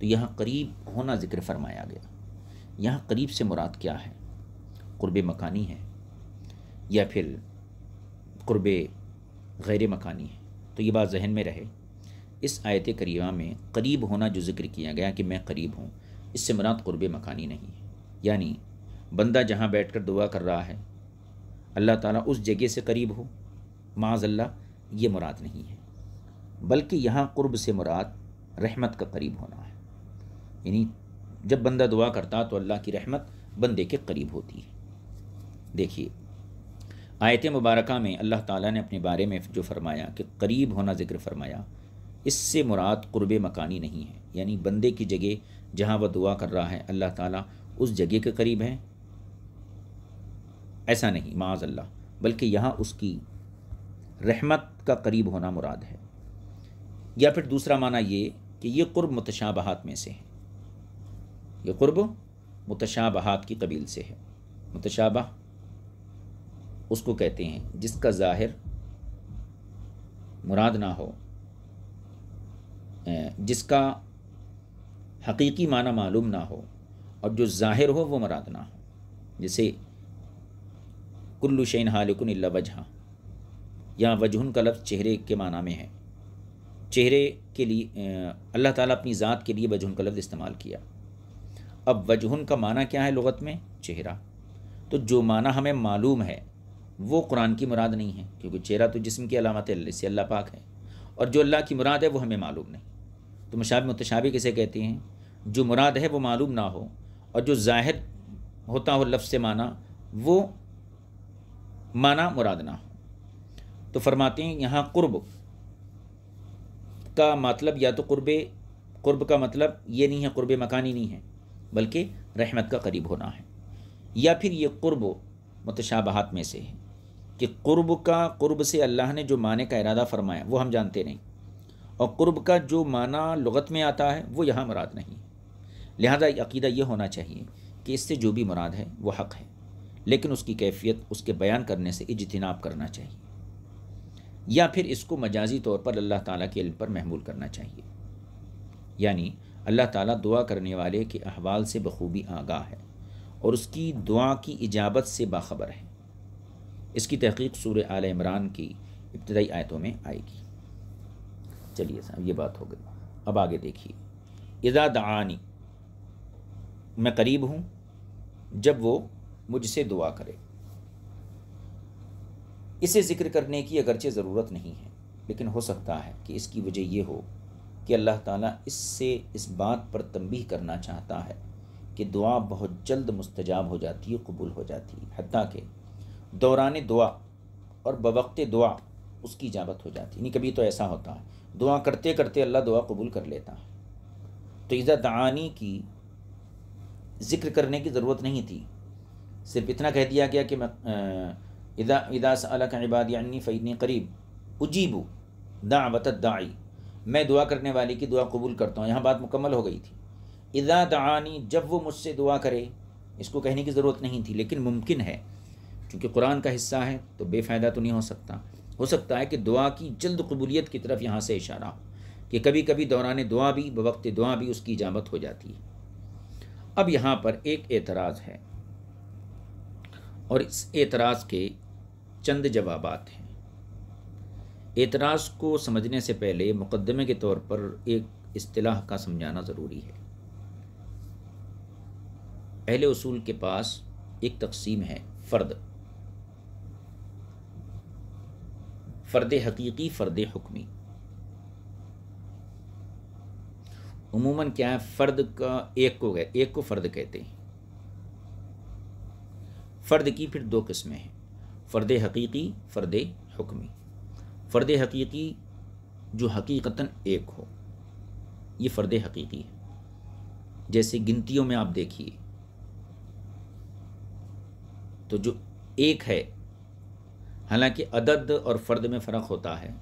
तो यहाँ करीब होना ज़िक्र फरमाया गया यहाँ करीब से मुराद क्या है क़ुरब मकानी है या फिर क़ुरब गैर मकानी है तो ये बात जहन में रहे इस आयत करीबा में करीब होना जो जिक्र किया गया कि मैं करीब हूँ इससे मुराद क़ुरब मकानी नहीं है यानी बंदा जहाँ बैठ कर दुआ कर रहा है अल्लाह ताला उस जगह से करीब हो माज अल्लाह ये मुराद नहीं है बल्कि यहाँ क़ुरब से मुराद रहमत का करीब होना है यानी जब बंदा दुआ करता तो अल्लाह की रहमत बंदे के करीब होती है देखिए आयत मुबारक में अल्लाह ताला ने अपने बारे में जो फरमाया कि करीब होना ज़िक्र फरमाया इससे मुराद क़ुरब मकानी नहीं है यानी बंदे की जगह जहाँ वह दुआ कर रहा है अल्लाह ताला उस जगह के करीब है ऐसा नहीं माज अल्लाह बल्कि यहाँ उसकी रहमत का करीब होना मुराद है या फिर दूसरा माना ये कि ये कुर्ब मुतशाबहात में से है ये कुर्ब मुतशाबहात की कबील से है मुतशाबह उसको कहते हैं जिसका ज़ाहिर मुराद ना हो जिसका हकीकी माना मालूम ना हो और जो ज़ाहिर हो वो मुराद ना हो जैसे कुल्लु शैन हालिकुन वजह या वजहन का लफ्ज़ चेहरे के माना में है चेहरे के लिए अल्लाह ताला अपनी ज़ात के लिए वजहन का लफ्ज़ इस्तेमाल किया अब वजहन का माना क्या है लगत में चेहरा तो जो माना हमें मालूम है वो कुरान की मुराद नहीं है क्योंकि चेहरा तो जिसम की अलामत है से अल्लाह पाक है और जो अल्लाह की मुराद है वो हमें मालूम नहीं तो मशाब मतशाबी किसे कहते हैं जो मुराद है वो मालूम ना हो और जो ज़ाहिर होता हो लफ्ज़ से माना वो माना मुराद ना हो तो फरमाते हैं यहाँ कुर्ब का मतलब या तो कुर्ब कुर्ब का मतलब ये नहीं है क़ुरब मकानी नहीं है बल्कि रहमत का करीब होना है या फिर ये क़ुरब मतशाबहत में से है कि कुर्ब का कुर्ब से अल्लाह ने जो माने का इरादा फरमाया वो हम जानते नहीं और क़ुरब का जो माना लगत में आता है वो यहाँ मुराद नहीं लिहाजा अकीदा ये होना चाहिए कि इससे जो भी मुराद है वो हक़ है लेकिन उसकी कैफियत उसके बयान करने से इजतनाब करना चाहिए या फिर इसको मजाजी तौर पर अल्लाह ताला के इल्म पर महमूल करना चाहिए यानी अल्लाह ताला दुआ करने वाले के अहवाल से बखूबी आगाह है और उसकी दुआ की इजाबत से बाखबर है इसकी तहकीक सूर आल इमरान की इब्तदाई आयतों में आएगी चलिए साहब ये बात हो गई अब आगे देखिए इज़ा दानी मैं करीब हूँ जब वो मुझसे दुआ करे इसे ज़िक्र करने की अगरचे ज़रूरत नहीं है लेकिन हो सकता है कि इसकी वजह यह हो कि अल्लाह ताला इससे इस बात पर तंबीह करना चाहता है कि दुआ बहुत जल्द मुस्तजाब हो जाती है कबूल हो जाती है हती के दौरान दुआ और बवक्त दुआ उसकी इजाबत हो जाती है नहीं कभी तो ऐसा होता है दुआ करते करते अल्लाह दुआ कबूल कर लेता है तो इज़ा दानी की ज़िक्र करने की ज़रूरत नहीं थी सिर्फ इतना कह दिया गया कि मैं इदा इदा सला का इबाद यानी फ़ैनी करीब उजीबू दावत दाई मैं दुआ करने वाले की दुआ कबूल करता हूँ यहाँ बात मुकम्मल हो गई थी इदा दानी जब वो मुझसे दुआ करे इसको कहने की ज़रूरत नहीं थी लेकिन मुमकिन है क्योंकि कुरान का हिस्सा है तो बेफ़ायदा तो नहीं हो सकता हो सकता है कि दुआ की जल्द कबूलीत की तरफ यहाँ से इशारा हो कि कभी कभी दौरान दुआ भी बवक्त दुआ भी उसकी इजामत हो जाती है अब यहाँ पर एक एतराज़ है और इस एतराज़ के चंद जवाब हैं एतराज़ को समझने से पहले मुकदमे के तौर पर एक अतलाह का समझाना ज़रूरी है पहले असूल के पास एक तकसीम है फ़र्द फ़र्द हकीकी फ़र्द हुक्मी उमूमन क्या है फ़र्द का एक को एक को फ़र्द कहते हैं फ़र्द की फिर दो किस्में हैं फ़र्द हकीकी फ़र्द हुक्मी फ़र्द हकीकी जो हकीकता एक हो ये फ़र्द हकीकी है जैसे गिनतियों में आप देखिए तो जो एक है हालांकि अदद और फ़र्द में फ़र्क होता है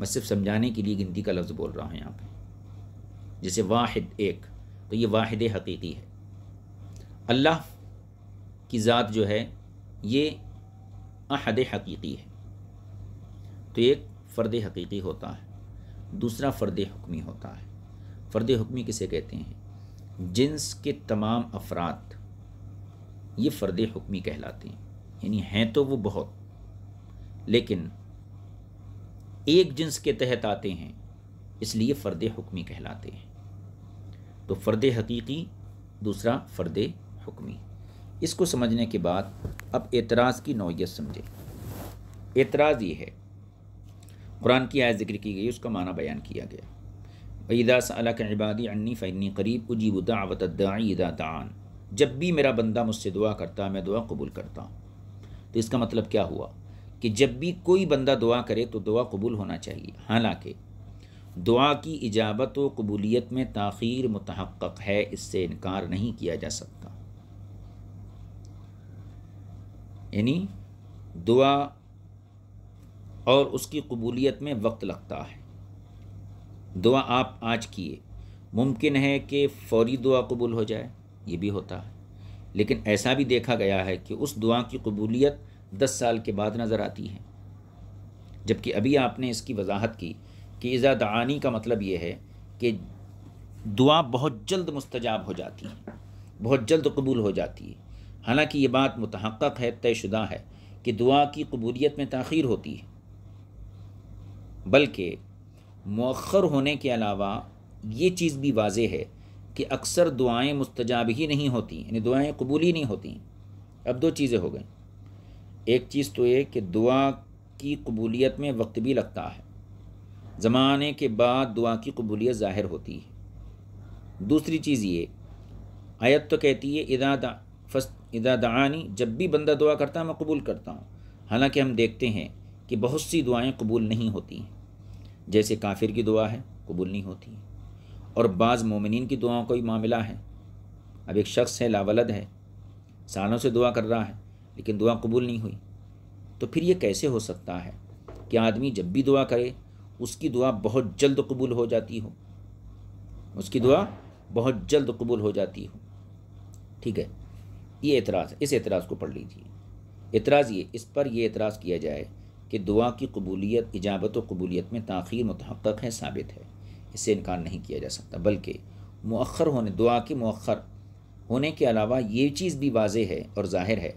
मैं सिर्फ समझाने के लिए गिनती का लफ्ज़ बोल रहा हूँ यहाँ पे जैसे वाहिद एक तो ये वाहिद हकीकी है अल्लाह की ज़ात जो है ये अहद हकीकी है तो एक फ़र्द हकीकी होता है दूसरा फ़र्द हुक्मी होता है फ़र्द हुक्मी किसे कहते हैं जिन्स के तमाम अफराद ये फ़र्द हुक्मी कहलाते हैं यानी हैं तो वो बहुत लेकिन एक जिन्स के तहत आते हैं इसलिए फ़र्द हुक्मी कहलाते हैं तो फ़र्द हकीकी दूसरा फ़र्द हुक्मी इसको समझने के बाद अब एतराज़ की नौीयत समझें एतराज़ ये है कुरान की आयत जिक्र की गई उसका माना बयान किया गया वईदा सलाबादी अन्नी फ़ैनी करीब उजीब दावतदा दान जब भी मेरा बंदा मुझसे दुआ करता मैं दुआ कबूल करता हूँ तो इसका मतलब क्या हुआ कि जब भी कोई बंदा दुआ करे तो दुआ कबूल होना चाहिए हालांकि दुआ की इजाबत व कबूलीत में तखीर मुतहक़ है इससे इनकार नहीं किया जा सकता यानी दुआ और उसकी कबूलियत में वक्त लगता है दुआ आप आज किए मुमकिन है कि फौरी दुआ कबूल हो जाए ये भी होता है लेकिन ऐसा भी देखा गया है कि उस दुआ की कबूलियत दस साल के बाद नज़र आती है जबकि अभी आपने इसकी वजाहत की कि इज़ा दानी का मतलब ये है कि दुआ बहुत जल्द मुस्तजाब हो जाती है बहुत जल्द कबूल हो जाती है हालांकि ये बात मुतहक़ है तयशुदा है कि दुआ की कबूलीत में तखीर होती है बल्कि मौखर होने के अलावा ये चीज़ भी वाज है कि अक्सर दुआएँ मुस्तजाब ही नहीं होती यानी दुआएँ कबूल ही नहीं होती अब दो चीज़ें हो गई एक चीज़ तो ये कि दुआ की कबूलीत में वक्त भी लगता है ज़माने के बाद दुआ की कबूलीत ज़ाहिर होती है दूसरी चीज़ ये आयत तो कहती है इदा फस्त इदा दानी जब भी बंदा दुआ करता है मैं कबूल करता हूँ हालांकि हम देखते हैं कि बहुत सी दुआएं कबूल नहीं होती हैं जैसे काफिर की दुआ है कबूल नहीं होती है और बाज़ मोमिन की दुआओं का भी मामला है अब एक शख्स है लावलद है सालों से दुआ कर रहा है लेकिन दुआ कबूल नहीं हुई तो फिर ये कैसे हो सकता है कि आदमी जब भी दुआ करे उसकी दुआ बहुत जल्द कबूल हो जाती हो उसकी दुआ बहुत जल्द कबूल हो जाती हो ठीक है ये एतराज़ इस एतराज़ को पढ़ लीजिए एतराज़ ये इस पर यह एतराज़ किया जाए कि दुआ की कबूलियत इजाबत व कबूलियत में तखीर मतहक़ है साबित है इससे इनकार नहीं किया जा सकता बल्कि मौखर होने दुआ के मौखर होने के अलावा ये चीज़ भी वाज है और ज़ाहिर है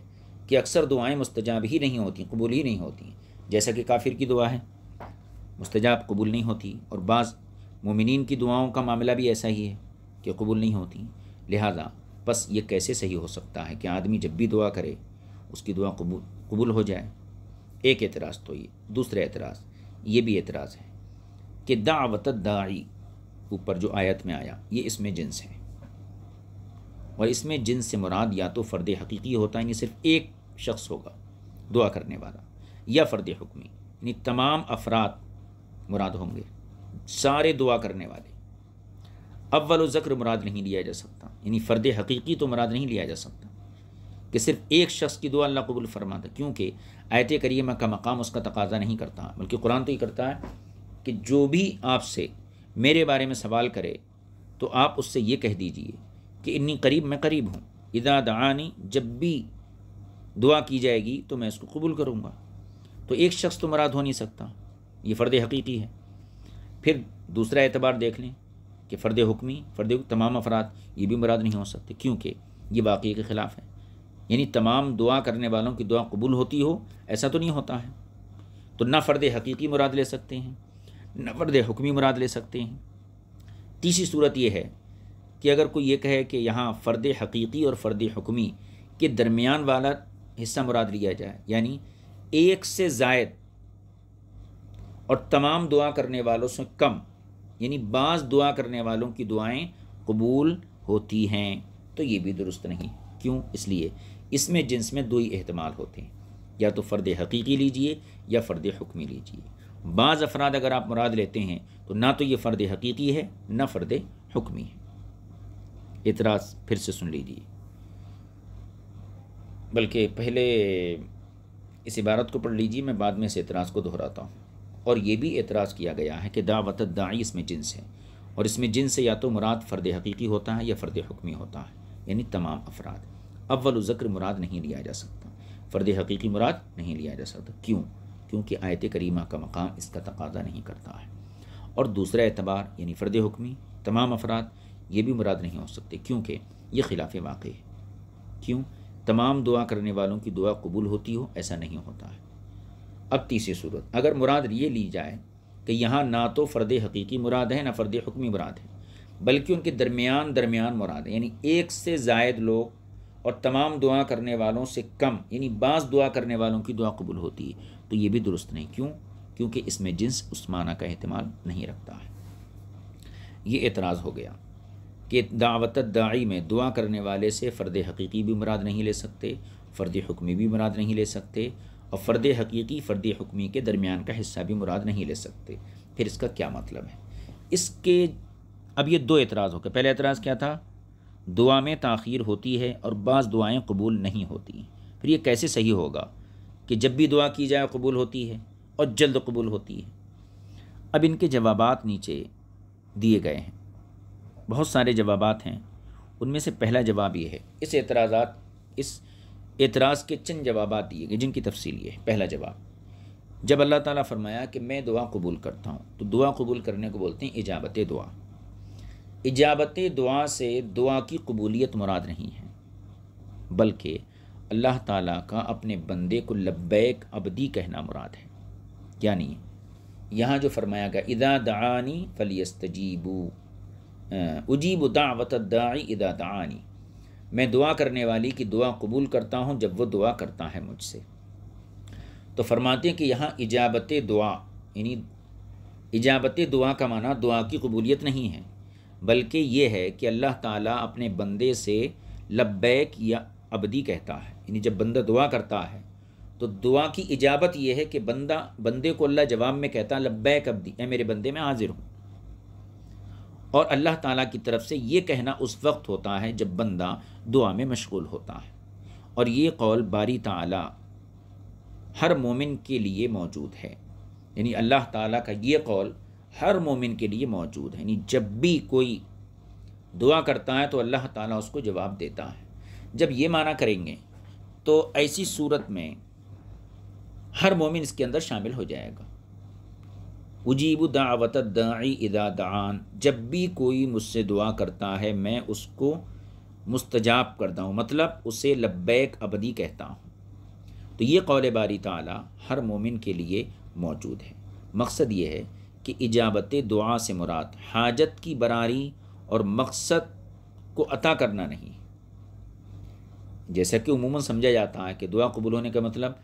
कि अक्सर दुआएँ मुस्तजाब ही नहीं होती कबूल ही नहीं होती जैसा कि काफिर की दुआ है मुस्तजाब कबूल नहीं होती और बाज़ मुमिन की दुआओं का मामला भी ऐसा ही है कि कबूल नहीं होती लिहाजा बस ये कैसे सही हो सकता है कि आदमी जब भी दुआ करे उसकी दुआ कबूल हो जाए एक एतराज़ तो ये दूसरा एतराज़ ये भी एतराज़ है कि दावत दाई ऊपर जो आयत में आया ये इसमें जिन्स है और इसमें जिन्स से मुराद या तो फ़र्द हकीकी होता है यानी सिर्फ एक शख्स होगा दुआ करने वाला या फ़र्द हुक्मी यानी तमाम अफराद मुराद होंगे सारे दुआ करने वाले अव्वल ज़िक्र मुराद नहीं लिया जा सकता यानी फ़र्द हकीकी तो मराद नहीं लिया जा सकता कि सिर्फ एक शख्स की दुआ अल्लाह कबूल फरमाता क्योंकि आयत करीमा का मकाम उसका तकाजा नहीं करता बल्कि कुरान तो ये करता है कि जो भी आपसे मेरे बारे में सवाल करे तो आप उससे ये कह दीजिए कि इन्नी करीब मैं करीब हूँ इदा दानी जब भी दुआ की जाएगी तो मैं इसको कबूल करूँगा तो एक शख्स तो मराद हो नहीं सकता ये फ़र्द हकीकी है फिर दूसरा एतबार देख लें कि फ़र्द हुक्मी फ़र्द तमाम अफराद ये भी मुराद नहीं हो सकते क्योंकि ये वाक़े के ख़िलाफ़ है यानी तमाम दुआ करने वालों की दुआ कबूल होती हो ऐसा तो नहीं होता है तो ना फ़र्द हकीकी मुराद ले सकते हैं ना फ़र्द हुक्मी मुराद ले सकते हैं तीसरी सूरत यह है कि अगर कोई ये कहे कि यहाँ फ़र्द हकीकी और फ़र्द हुक्मी के दरमियान वाला हिस्सा मुराद लिया जाए यानी एक से जायद और तमाम दुआ करने वालों से कम यानी बाज दुआ करने वालों की दुआएं कबूल होती हैं तो ये भी दुरुस्त नहीं क्यों इसलिए इसमें जिन्स में दो ही अहतमाल होते हैं या तो फ़र्द हकीकी लीजिए या फ़र्द हुक्मी लीजिए बाज़ अफराद अगर आप मुराद लेते हैं तो ना तो ये फ़र्द हकीकी है ना फ़र्द हुक्मी है इतराज़ फिर से सुन लीजिए बल्कि पहले इस इबारत को पढ़ लीजिए मैं बाद में इस एतराज़ को दोहराता हूँ और ये भी एतराज़ किया गया है कि दावत दाई इसमें जिन्स है और इसमें जिन्स या तो मुराद फ़र्द हकीकी होता है या फ़र्द हुक्मी होता है यानी तमाम अफराद अव्वल ज़िक्र मुराद नहीं लिया जा सकता फ़र्द हकीकी मुराद नहीं लिया जा सकता क्यों क्योंकि आयत करीमा का मकाम इसका तकाजा नहीं करता है और दूसरा एतबार यानी फ़र्द हुक्मी तमाम अफराद ये भी मुराद नहीं हो सकते क्योंकि ये खिलाफ वाक़ है क्यों तमाम दुआ करने वालों की दुआ कबूल होती हो ऐसा नहीं होता है अब तीसरी सूरत अगर मुराद ये ली जाए कि यहाँ ना तो फ़र्द हकीकी मुराद है ना फ़र्द हुक्मी मुराद है बल्कि उनके दरमियान दरमियान मुराद है यानी एक से जायद लोग और तमाम दुआ करने वालों से कम यानी बाज़ दुआ करने वालों की दुआ कबूल होती है तो ये भी दुरुस्त नहीं क्यों क्योंकि इसमें जिन्स उस्माना का अहतमाल नहीं रखता है ये एतराज़ हो गया कि दावत दाई में दुआ करने वाले से फ़र्द हकीकी भी मुराद नहीं ले सकते फ़र्द हुक्मी भी मुराद नहीं ले सकते और फ़र्द हकीकी फ़र्द हुक्मी के दरमियान का हिस्सा भी मुराद नहीं ले सकते फिर इसका क्या मतलब है इसके अब ये दो एतराज़ हो गए पहला एतराज़ क्या था दुआ में तखीर होती है और बाज़ दुआएँ कबूल नहीं होती फिर ये कैसे सही होगा कि जब भी दुआ की जाए कबूल होती है और जल्द कबूल होती है अब इनके जवाब नीचे दिए गए हैं बहुत सारे जवाब हैं उनमें से पहला जवाब ये है इस एतराज़ात इस एतराज़ के चंद जवाब दिए गए जिनकी तफसील ये पहला जवाब जब अल्लाह ताला फरमाया कि मैं दुआ कबूल करता हूँ तो दुआ कबूल करने को बोलते हैं इजाबत दुआ इजाबत दुआ से दुआ की कबूलियत मुराद नहीं है बल्कि अल्लाह ताला का अपने बंदे को लब्बैक अबदी कहना मुराद है यानी यहाँ जो फरमाया गया इदा दानी फलियस्तजीबू उजीब दावत दाई इदा दानी मैं दुआ करने वाली की दुआ कबूल करता हूँ जब वो दुआ करता है मुझसे तो फरमाते हैं कि यहाँ इजाबत दुआ यानी इजाबत दुआ का माना दुआ की कबूलियत नहीं है बल्कि ये है कि अल्लाह ताला अपने बंदे से लब्बैक या अबदी कहता है यानी जब बंदा दुआ करता है तो दुआ की इजाबत यह है कि बंदा बंदे को अल्लाह जवाब में कहता है लब्बैक अबदी ए मेरे बंदे मैं हाजिर हूँ और अल्लाह ताला की तरफ से ये कहना उस वक्त होता है जब बंदा दुआ में मशगूल होता है और ये कौल बारी ताला हर मोमिन के लिए मौजूद है यानी अल्लाह ताला का ये कौल हर मोमिन के लिए मौजूद है यानी जब भी कोई दुआ करता है तो अल्लाह ताला उसको जवाब देता है जब ये माना करेंगे तो ऐसी सूरत में हर मोमिन इसके अंदर शामिल हो जाएगा उजीब दावत दाई इदा दान जब भी कोई मुझसे दुआ करता है मैं उसको मुस्तजाब करता हूँ मतलब उसे लब्बैक अबदी कहता हूँ तो ये कौल बारी ताली हर मोमिन के लिए मौजूद है मकसद ये है कि इजाबत दुआ से मुराद हाजत की बरारी और मकसद को अता करना नहीं जैसा कि उमूमा समझा जाता है कि दुआ कबूल होने का मतलब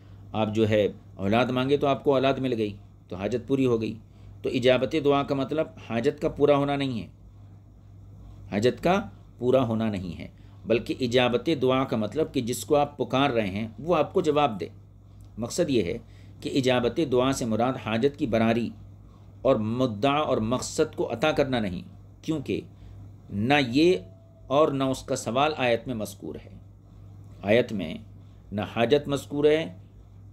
आप जो है औलाद मांगे तो आपको औलाद मिल गई तो हाजत पूरी हो गई तो इजाबत दुआ का मतलब हाजत का पूरा होना नहीं है हाजत का पूरा होना नहीं है बल्कि इजाबत दुआ का मतलब कि जिसको आप पुकार रहे हैं वो आपको जवाब दे मकसद ये है कि इजाबत दुआ से मुराद हाजत की बरारी और मुद्दा और मकसद को अता करना नहीं क्योंकि ना ये और ना उसका सवाल आयत में मस्कूर है आयत में ना हाजत मस्कूर है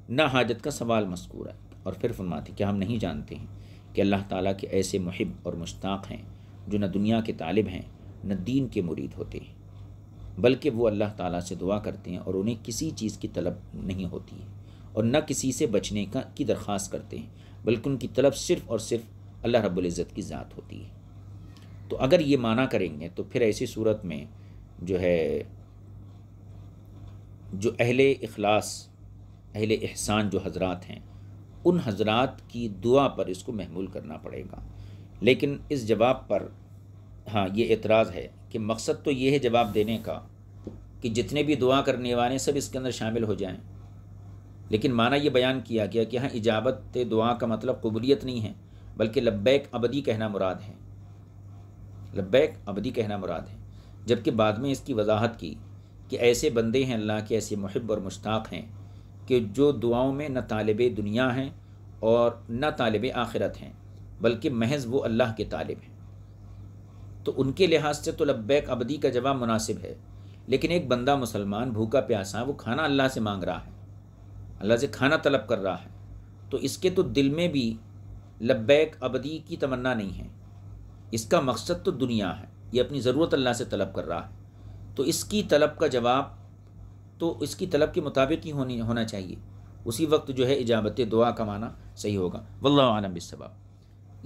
ना हाजत का सवाल मस्कूर है और फिर फरमाते कि हम नहीं जानते हैं कि अल्लाह ताला के ऐसे महब और मुश्ताक हैं जो न दुनिया के तालिब हैं न दीन के मुरीद होते हैं बल्कि वो अल्लाह ताला से दुआ करते हैं और उन्हें किसी चीज़ की तलब नहीं होती है और न किसी से बचने का की दरख्वास्त करते हैं बल्कि उनकी तलब सिर्फ़ और सिर्फ अल्लाह रबुल्ज़त की ज़ात होती है तो अगर ये माना करेंगे तो फिर ऐसी सूरत में जो है जो अहले अखलास अहले एहसान जो हजरा हैं उन हजरात की दुआ पर इसको महमूल करना पड़ेगा लेकिन इस जवाब पर हाँ ये एतराज़ है कि मकसद तो ये है जवाब देने का कि जितने भी दुआ करने वाले सब इसके अंदर शामिल हो जाएं लेकिन माना यह बयान किया गया कि हाँ इजाबत दुआ का मतलब कबूलियत नहीं है बल्कि लब्बैक अबदी कहना मुराद है लब्बैक अबदी कहना मुराद है जबकि बाद में इसकी वजाहत की कि ऐसे बंदे हैं अल्लाह के ऐसे महब और मुश्ताक हैं कि जो दुआओं में न तालब दुनिया हैं और न तालब आखिरत हैं बल्कि महज वो अल्लाह के तालब हैं तो उनके लिहाज से तो लब्बैक अबदी का जवाब मुनासिब है लेकिन एक बंदा मुसलमान भूखा प्यासा वो खाना अल्लाह से मांग रहा है अल्लाह से खाना तलब कर रहा है तो इसके तो दिल में भी लब्बैक अबदी की तमन्ना नहीं है इसका मकसद तो दुनिया है ये अपनी ज़रूरत अल्लाह से तलब कर रहा है तो इसकी तलब का जवाब तो इसकी तलब के मुताबिक ही होनी होना चाहिए उसी वक्त जो है इजाबत दुआ का माना सही होगा वल्लम आलम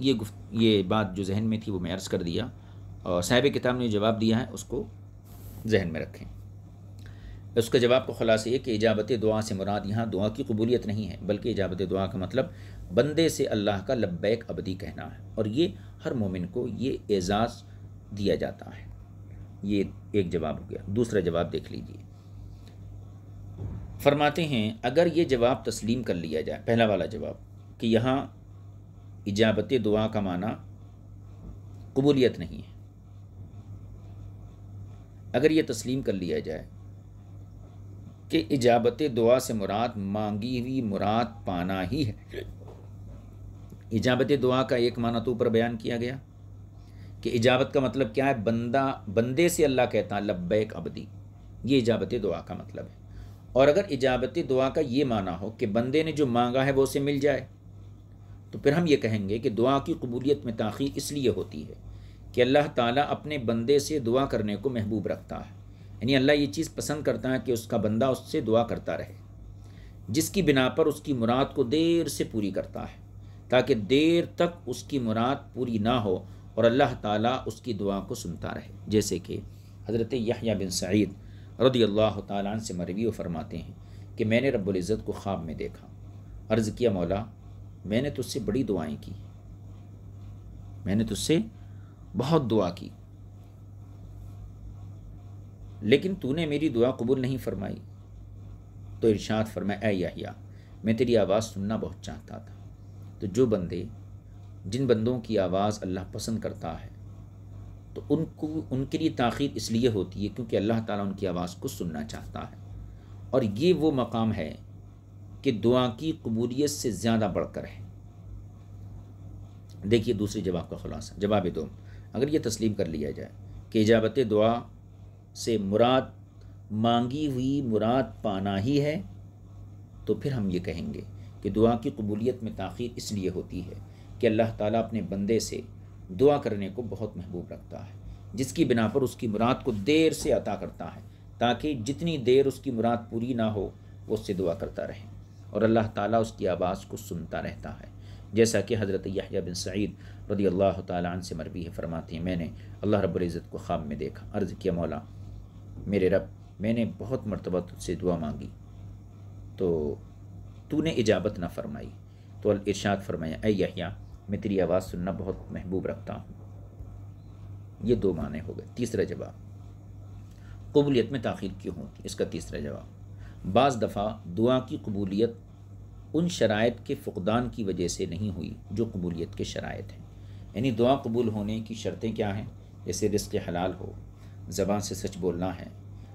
ये गुफ ये बात जो जहन में थी वो मैं अर्ज़ कर दिया और साहिब किताब ने जवाब दिया है उसको जहन में रखें उसका जवाब का खुलासा ये कि इजाबत दुआ से मुराद यहाँ दुआ की कबूलियत नहीं है बल्कि इजाबत दुआ का मतलब बंदे से अल्लाह का लब्बैक अबदी कहना है और ये हर मोमिन को ये एजाज़ दिया जाता है ये एक जवाब हो गया दूसरा जवाब देख लीजिए फरमाते हैं अगर ये जवाब तस्लीम कर लिया जाए पहला वाला जवाब कि यहाँ इजाबत दुआ का माना कबूलियत नहीं है अगर ये तस्लीम कर लिया जाए कि इजाबत दुआ से मुराद मांगी हुई मुराद पाना ही है इजाबत दुआ का एक माना तो ऊपर बयान किया गया कि इजाबत का मतलब क्या है बंदा बंदे से अल्लाह कहता है लब्बैक अबदी ये इजाबत दुआ का मतलब है और अगर इजाबती दुआ का ये माना हो कि बंदे ने जो मांगा है वो उसे मिल जाए तो फिर हम ये कहेंगे कि दुआ की कबूलियत में ताखीर इसलिए होती है कि अल्लाह ताला अपने बंदे से दुआ करने को महबूब रखता है यानी अल्लाह ये चीज़ पसंद करता है कि उसका बंदा उससे दुआ करता रहे जिसकी बिना पर उसकी मुराद को देर से पूरी करता है ताकि देर तक उसकी मुराद पूरी ना हो और अल्लाह ताला उसकी दुआ को सुनता रहे जैसे कि हज़रत यहया बिन सईद रदी अल्लाह ताला से मरवी फरमाते हैं कि मैंने रबुल्ज़त को ख्वाब में देखा अर्ज़ किया मौला मैंने तुझसे बड़ी दुआएँ की मैंने तुझसे बहुत दुआ की लेकिन तूने मेरी दुआ कबूल नहीं फरमाई तो इरशाद फरमाया याहिया मैं तेरी आवाज़ सुनना बहुत चाहता था तो जो बंदे जिन बंदों की आवाज़ अल्लाह पसंद करता है तो उनको उनके लिए ताखीर इसलिए होती है क्योंकि अल्लाह ताला उनकी आवाज़ को सुनना चाहता है और ये वो मकाम है कि दुआ की कबूलियत से ज़्यादा बढ़कर है देखिए दूसरे जवाब का खुलासा जवाब दो अगर ये तस्लीम कर लिया जाए कि इजाबत दुआ से मुराद मांगी हुई मुराद पाना ही है तो फिर हम ये कहेंगे कि दुआ की कबूलियत में ताखिर इसलिए होती है कि अल्लाह ताला अपने बंदे से दुआ करने को बहुत महबूब रखता है जिसकी बिना पर उसकी मुराद को देर से अता करता है ताकि जितनी देर उसकी मुराद पूरी ना हो वो उससे दुआ करता रहे और अल्लाह ताला उसकी आवाज़ को सुनता रहता है जैसा कि हज़रत यहिया बिन सईद रदी अल्लाह तन से मरबी है फरमाती हैं मैंने अल्लाह रब्ज़त को ख्वाब में देखा अर्ज़ किया मौला मेरे रब मैंने बहुत मरतबा तुझसे दुआ मांगी तो तूने इजाबत ना फरमाई तो अल इर्शाद फरमाया अ यहिया मैं तेरी आवाज़ सुनना बहुत महबूब रखता हूँ ये दो माने हो गए तीसरा जवाब कबूलियत में ताखिर क्यों होगी इसका तीसरा जवाब बाज़ दफ़ा दुआ की कबूलियत उन शरात के फ़ुदान की वजह से नहीं हुई जो कबूलियत के शरात हैं यानी दुआ कबूल होने की शर्तें क्या हैं जैसे रिस्क हलाल हो ज़बान से सच बोलना है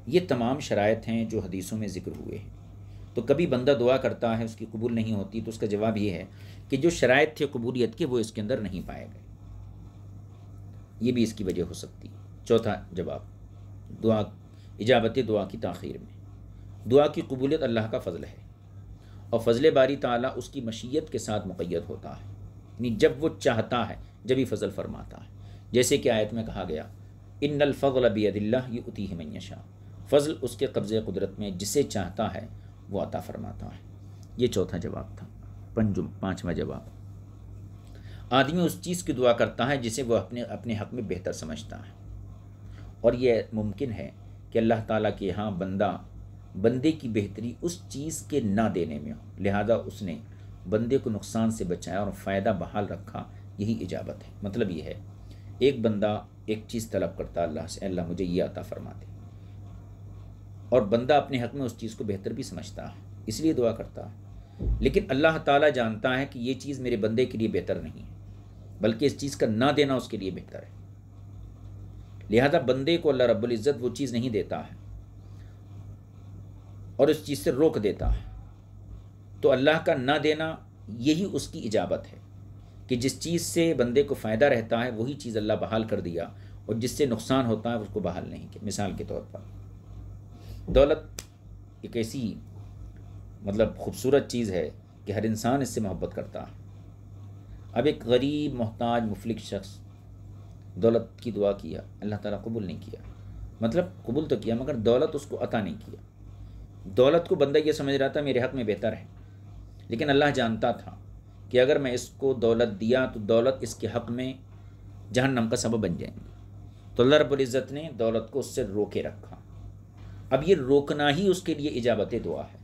ये तमाम शरात हैं जो हदीसों में ज़िक्र हुए हैं तो कभी बंदा दुआ करता है उसकी कबूल नहीं होती तो उसका जवाब ये है कि जो शराय थे कबूलियत के वो इसके अंदर नहीं पाए गए ये भी इसकी वजह हो सकती है चौथा जवाब दुआ इजाबत दुआ की तखीर में दुआ की कबूलियत अल्लाह का फ़ज़ल है और फ़ज़ल बारी ताला उसकी मशीयत के साथ मुक़ैद होता है यानी जब वो चाहता है जब ही फ़ज़ल फरमाता है जैसे कि आयत में कहा गया इन अलफ़ल अबीदिल्ला ये उती है मैशा फ़ज़ल उसके कब्ज़ कुदरत में जिसे चाहता है वो अता फरमाता है ये चौथा जवाब था पंजुम पाँचवा जवाब आदमी उस चीज़ की दुआ करता है जिसे वह अपने अपने हक में बेहतर समझता है और यह मुमकिन है कि अल्लाह ताला के यहाँ बंदा बंदे की बेहतरी उस चीज़ के ना देने में हो लिहाजा उसने बंदे को नुकसान से बचाया और फ़ायदा बहाल रखा यही इजाबत है मतलब यह है एक बंदा एक चीज़ तलब करता अल्लाह से अल्लाह मुझे ये आता दे और बंदा अपने हक में उस चीज़ को बेहतर भी समझता है इसलिए दुआ करता है लेकिन अल्लाह ताला जानता है कि ये चीज़ मेरे बंदे के लिए बेहतर नहीं है बल्कि इस चीज़ का ना देना उसके लिए बेहतर है लिहाजा बंदे को अल्लाह रब्बुल इज़्ज़त वो चीज़ नहीं देता है और उस चीज़ से रोक देता है तो अल्लाह का ना देना यही उसकी इजाबत है कि जिस चीज़ से बंदे को फ़ायदा रहता है वही चीज़ अल्लाह बहाल कर दिया और जिससे नुकसान होता है उसको बहाल नहीं किया मिसाल के तौर पर दौलत एक ऐसी मतलब खूबसूरत चीज़ है कि हर इंसान इससे मोहब्बत करता है अब एक गरीब मोहताज मुफलिक शख्स दौलत की दुआ किया अल्लाह ताला कबूल नहीं किया मतलब कबूल तो किया मगर दौलत उसको अता नहीं किया दौलत को बंदा ये समझ रहा था मेरे हक़ में बेहतर है लेकिन अल्लाह जानता था कि अगर मैं इसको दौलत दिया तो दौलत इसके हक़ में जहन्नम का सबब बन जाएंगे तो अल्लाह रब्ज़त ने दौलत को उससे रोके रखा अब ये रोकना ही उसके लिए इजाबत दुआ है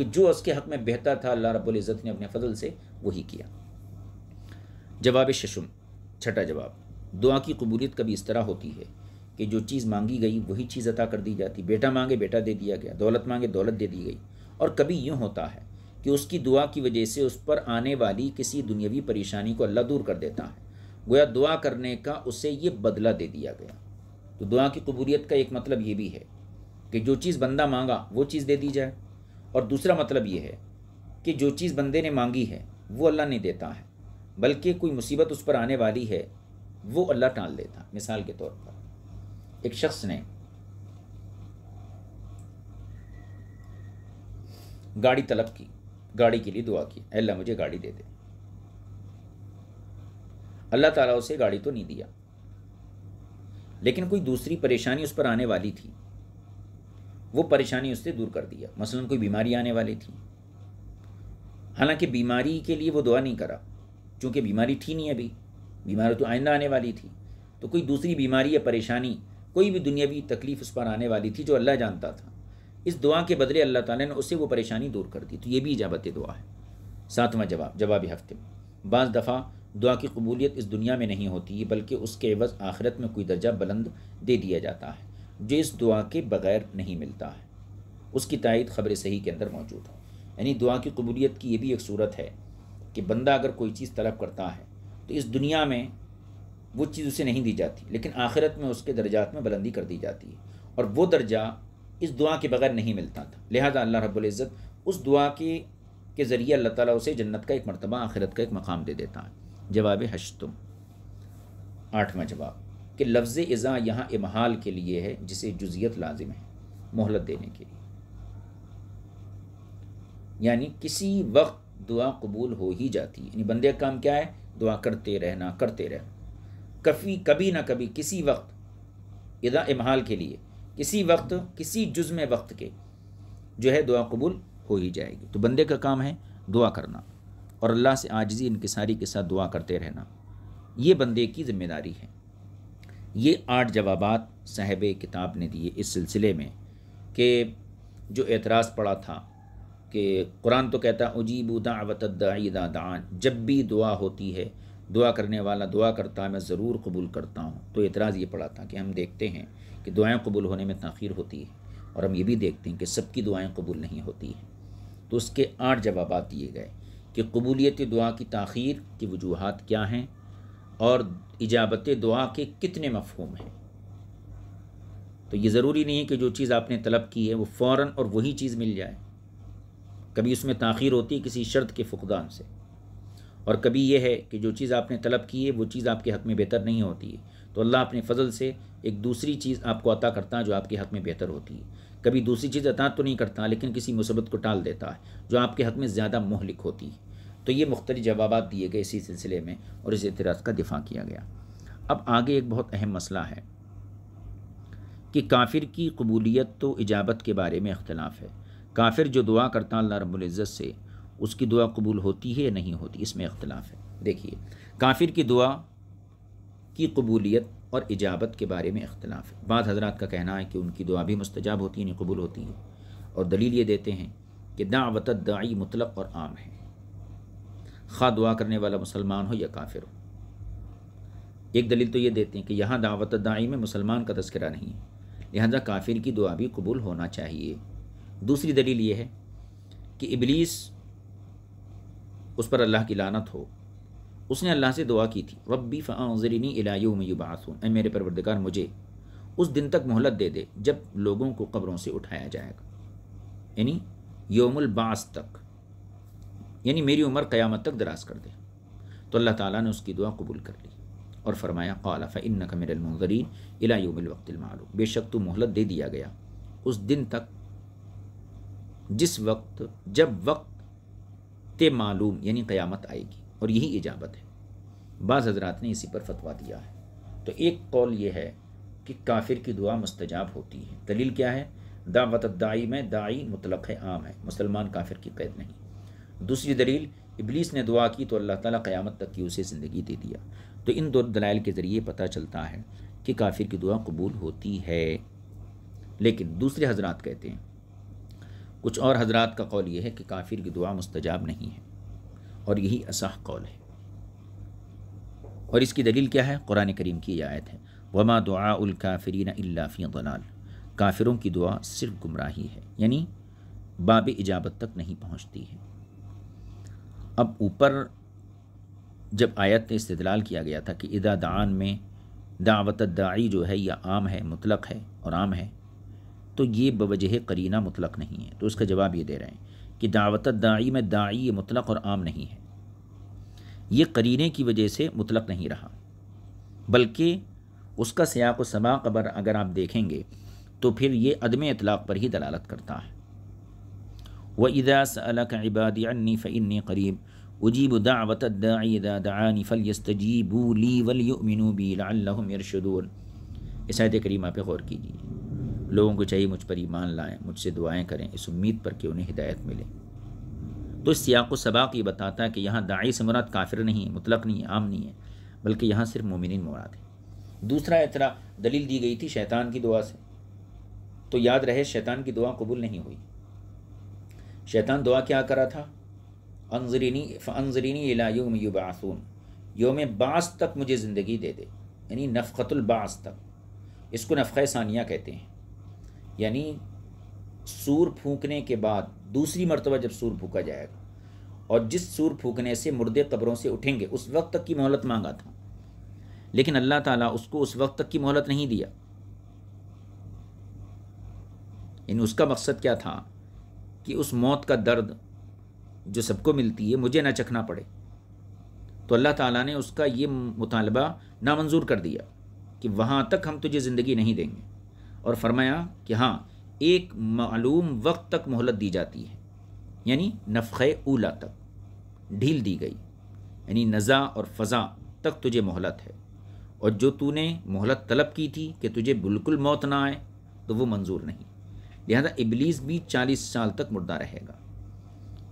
जो उसके हक़ में बेहतर था अल्लाह इज़्ज़त ने अपने फजल से वही किया जवाब शशुम छठा जवाब दुआ की कबूलियत कभी इस तरह होती है कि जो चीज़ मांगी गई वही चीज़ अता कर दी जाती बेटा मांगे बेटा दे दिया गया दौलत मांगे दौलत दे दी गई और कभी यूँ होता है कि उसकी दुआ की वजह से उस पर आने वाली किसी दुनियावी परेशानी को अल्लाह दूर कर देता है गोया दुआ करने का उसे ये बदला दे दिया गया तो दुआ की कबूलियत का एक मतलब ये भी है कि जो चीज़ बंदा मांगा वो चीज़ दे दी जाए और दूसरा मतलब ये है कि जो चीज़ बंदे ने मांगी है वो अल्लाह नहीं देता है बल्कि कोई मुसीबत उस पर आने वाली है वो अल्लाह टाल देता मिसाल के तौर पर एक शख्स ने गाड़ी तलब की गाड़ी के लिए दुआ की अल्लाह मुझे गाड़ी दे दे अल्लाह ताला उसे गाड़ी तो नहीं दिया लेकिन कोई दूसरी परेशानी उस पर आने वाली थी वो परेशानी उससे दूर कर दिया मसलन कोई बीमारी आने वाली थी हालांकि बीमारी के लिए वो दुआ नहीं करा क्योंकि बीमारी थी नहीं अभी बीमारी तो आइंदा आने वाली थी तो कोई दूसरी बीमारी या परेशानी कोई भी दुनियावी तकलीफ़ उस पर आने वाली थी जो अल्लाह जानता था इस दुआ के बदले अल्लाह ताला ने उससे वो परेशानी दूर कर दी तो ये भी इजाबत दुआ है सातवां जवाब जवाबी हफ्ते में बज़ दफ़ा दुआ की कबूलियत इस दुनिया में नहीं होती बल्कि उसके एवज़ आखिरत में कोई दर्जा बुलंद दे दिया जाता है जो इस दुआ के बग़ैर नहीं मिलता है उसकी तायद खबर सही के अंदर मौजूद है यानी दुआ की कबूलियत की ये भी एक सूरत है कि बंदा अगर कोई चीज़ तलब करता है तो इस दुनिया में वो चीज़ उसे नहीं दी जाती लेकिन आखिरत में उसके दर्जात में बुलंदी कर दी जाती है और वो दर्जा इस दुआ के बगैर नहीं मिलता था लिहाजा अल्लाह रब्ज़त उस दुआ के के ज़रिए अल्लाह ताला उसे जन्नत का एक मरतबा आखिरत का एक मकाम दे देता है जवाब तुम आठवां जवाब कि लफ्ज़ इज़ा यहाँ इमहाल के लिए है जिसे जुजियत लाजिम है मोहलत देने के लिए यानी किसी वक्त दुआ कबूल हो ही जाती है यानी बंदे का काम क्या है दुआ करते रहना करते रहना कभी कभी ना कभी किसी वक्त इदा इमहाल के लिए किसी वक्त किसी जुज़ में वक्त के जो है दुआ कबूल हो ही जाएगी तो बंदे का काम है दुआ करना और अल्लाह से आजजी सारी के साथ दुआ करते रहना ये बंदे की ज़िम्मेदारी है ये आठ जवाब साहब किताब ने दिए इस सिलसिले में कि जो एतराज़ पड़ा था कि कुरान तो कहता उजीब दावतदाईदा दान जब भी दुआ होती है दुआ करने वाला दुआ करता है मैं ज़रूर कबूल करता हूँ तो एतराज़ ये पड़ा था कि हम देखते हैं कि दुआएं कबूल होने में तखीर होती है और हम ये भी देखते हैं कि सबकी दुआएं कबूल नहीं होती हैं तो उसके आठ जवाब दिए गए कि कबूलियत दुआ की तखीर की वजूहत क्या हैं और इजाबत दुआ के कितने मफहूम हैं तो ये ज़रूरी नहीं है कि जो चीज़ आपने तलब की है वो फ़ौर और वही चीज़ मिल जाए कभी उसमें ताखिर होती है किसी शर्त के फुकदान से और कभी यह है कि जो चीज़ आपने तलब की है वो चीज़ आपके हक़ में बेहतर नहीं होती है तो अल्लाह अपने फजल से एक दूसरी चीज़ आपको अता करता है जो आपके हक़ में बेहतर होती है कभी दूसरी चीज़ अता तो नहीं करता लेकिन किसी मुसबत को टाल देता है जो आपके हक़ में ज़्यादा मोहलिक होती है तो ये मुख्तलि जवाब दिए गए इसी सिलसिले में और इस एतराज़ का दिफा किया गया अब आगे एक बहुत अहम मसला है कि काफिर की कबूलीत तो इजाबत के बारे में अख्तिलाफ़ है काफिर जो दुआ करता अल्लाह रब्ज़त से उसकी दुआ कबूल होती है या नहीं होती इसमें अख्तिलाफ़ है देखिए काफिर की दुआ की कबूलीत और इजाबत के बारे में अख्तिलाफ़ है बाद हजरात का कहना है कि उनकी दुआ भी मुस्तजाब होती है यानी कबूल होती है और दलील ये देते हैं कि दावत दाई मुतलक और आम है खा दुआ करने वाला मुसलमान हो या काफिर हो एक दलील तो ये देते हैं कि यहाँ दावत दाई में मुसलमान का तस्करा नहीं है लिहाजा काफिर की दुआ भी कबूल होना चाहिए दूसरी दलील ये है कि इबलीस उस पर अल्लाह की लानत हो उसने अल्लाह से दुआ की थी रब्बी फ़ाजरिनी इलायू में युबासून ए मेरे परवरदगार मुझे उस दिन तक मोहलत दे दे जब लोगों को कब्रों से उठाया जाएगा यानी योमुलबास तक यानी मेरी उम्र क़यामत तक दराज कर दे तो अल्लाह ताला ने उसकी दुआ कबूल कर ली और फरमाया कला फ़िन कमिलमजरीन इलायोबिलवक्तमालूम बेशक तो मोहलत दे दिया गया उस दिन तक जिस वक्त जब वक्त ते मालूम यानी क़यामत आएगी और यही इजाबत है बाज़ हजरात ने इसी पर फतवा दिया है तो एक कौल ये है कि काफिर की दुआ मुस्तजाब होती है दलील क्या है दावत दाई में दाई मुतलक़ आम है मुसलमान काफिर की कैद नहीं दूसरी दलील इबलीस ने दुआ की तो अल्लाह ताला क़यामत तक की उसे ज़िंदगी दे दिया तो इन दो दलाइल के ज़रिए पता चलता है कि काफिर की दुआ कबूल होती है लेकिन दूसरे हजरात कहते हैं कुछ और हजरात का कौल यह है कि काफिर की दुआ मुस्तजाब नहीं है और यही असह कौल है और इसकी दलील क्या है कुरान करीम की आयत है वमा दुआ उलकाफ़रीन अल्लाफ़ी दलाल काफिरों की दुआ सिर्फ गुमराही है यानी बाब इजाबत तक नहीं पहुँचती है अब ऊपर जब आयत ने इस्तलाल किया गया था कि इदा दान में दावत दाई जो है यह आम है मुतलक है और आम है तो ये बवजह करीना मुतलक नहीं है तो उसका जवाब ये दे रहे हैं कि दावत दाई में दाई ये मुतलक और आम नहीं है ये करीने की वजह से मुतलक नहीं रहा बल्कि उसका सयाक समा कबर अगर आप देखेंगे तो फिर ये अदम इतलाक़ पर ही दलालत करता है व इदास अलक इबादी फ़िन्नी करीब उजीब दावत दानी फल यस्तजीबू ली वलयुमिनु बी लाम यरशदून इस आयत करीमा पर गौर कीजिए लोगों को चाहिए मुझ पर ईमान लाएं मुझसे दुआएं करें इस उम्मीद पर कि उन्हें हिदायत मिले तो इस सियाक सबाक ये बताता है कि यहाँ दाई से मुराद काफिर नहीं है मुतलक नहीं है आम नहीं है बल्कि यहाँ सिर्फ मोमिन मुराद है दूसरा एतरा दलील दी गई थी शैतान की दुआ से तो याद रहे शैतान की दुआ कबूल नहीं हुई शैतान दुआ क्या करा था अनजरीनी फ़नजरीनी इलायूम युबासून योम बास तक मुझे ज़िंदगी दे दे यानी नफ़तुलबास तक इसको नफ़ सानिया कहते हैं यानी सूर फूकने के बाद दूसरी मरतबा जब सूर फूका जाएगा और जिस सूर फूकने से मुर्दे कब्रों से उठेंगे उस वक्त तक की मोहलत मांगा था लेकिन अल्लाह ताला उसको उस वक्त तक की मोहलत नहीं दिया इन उसका मकसद क्या था कि उस मौत का दर्द जो सबको मिलती है मुझे ना चखना पड़े तो अल्लाह ताला ने उसका ये मुतालबा नामंजूर कर दिया कि वहाँ तक हम तुझे ज़िंदगी नहीं देंगे और फरमाया कि हाँ एक मालूम वक्त तक मोहलत दी जाती है यानी नफ़ ऊला तक ढील दी गई यानी नज़ा और फ़ज़ा तक तुझे मोहलत है और जो तूने मोहलत तलब की थी कि तुझे बिल्कुल मौत ना आए तो वो मंजूर नहीं लिहाजा इबलीस भी चालीस साल तक मुर्दा रहेगा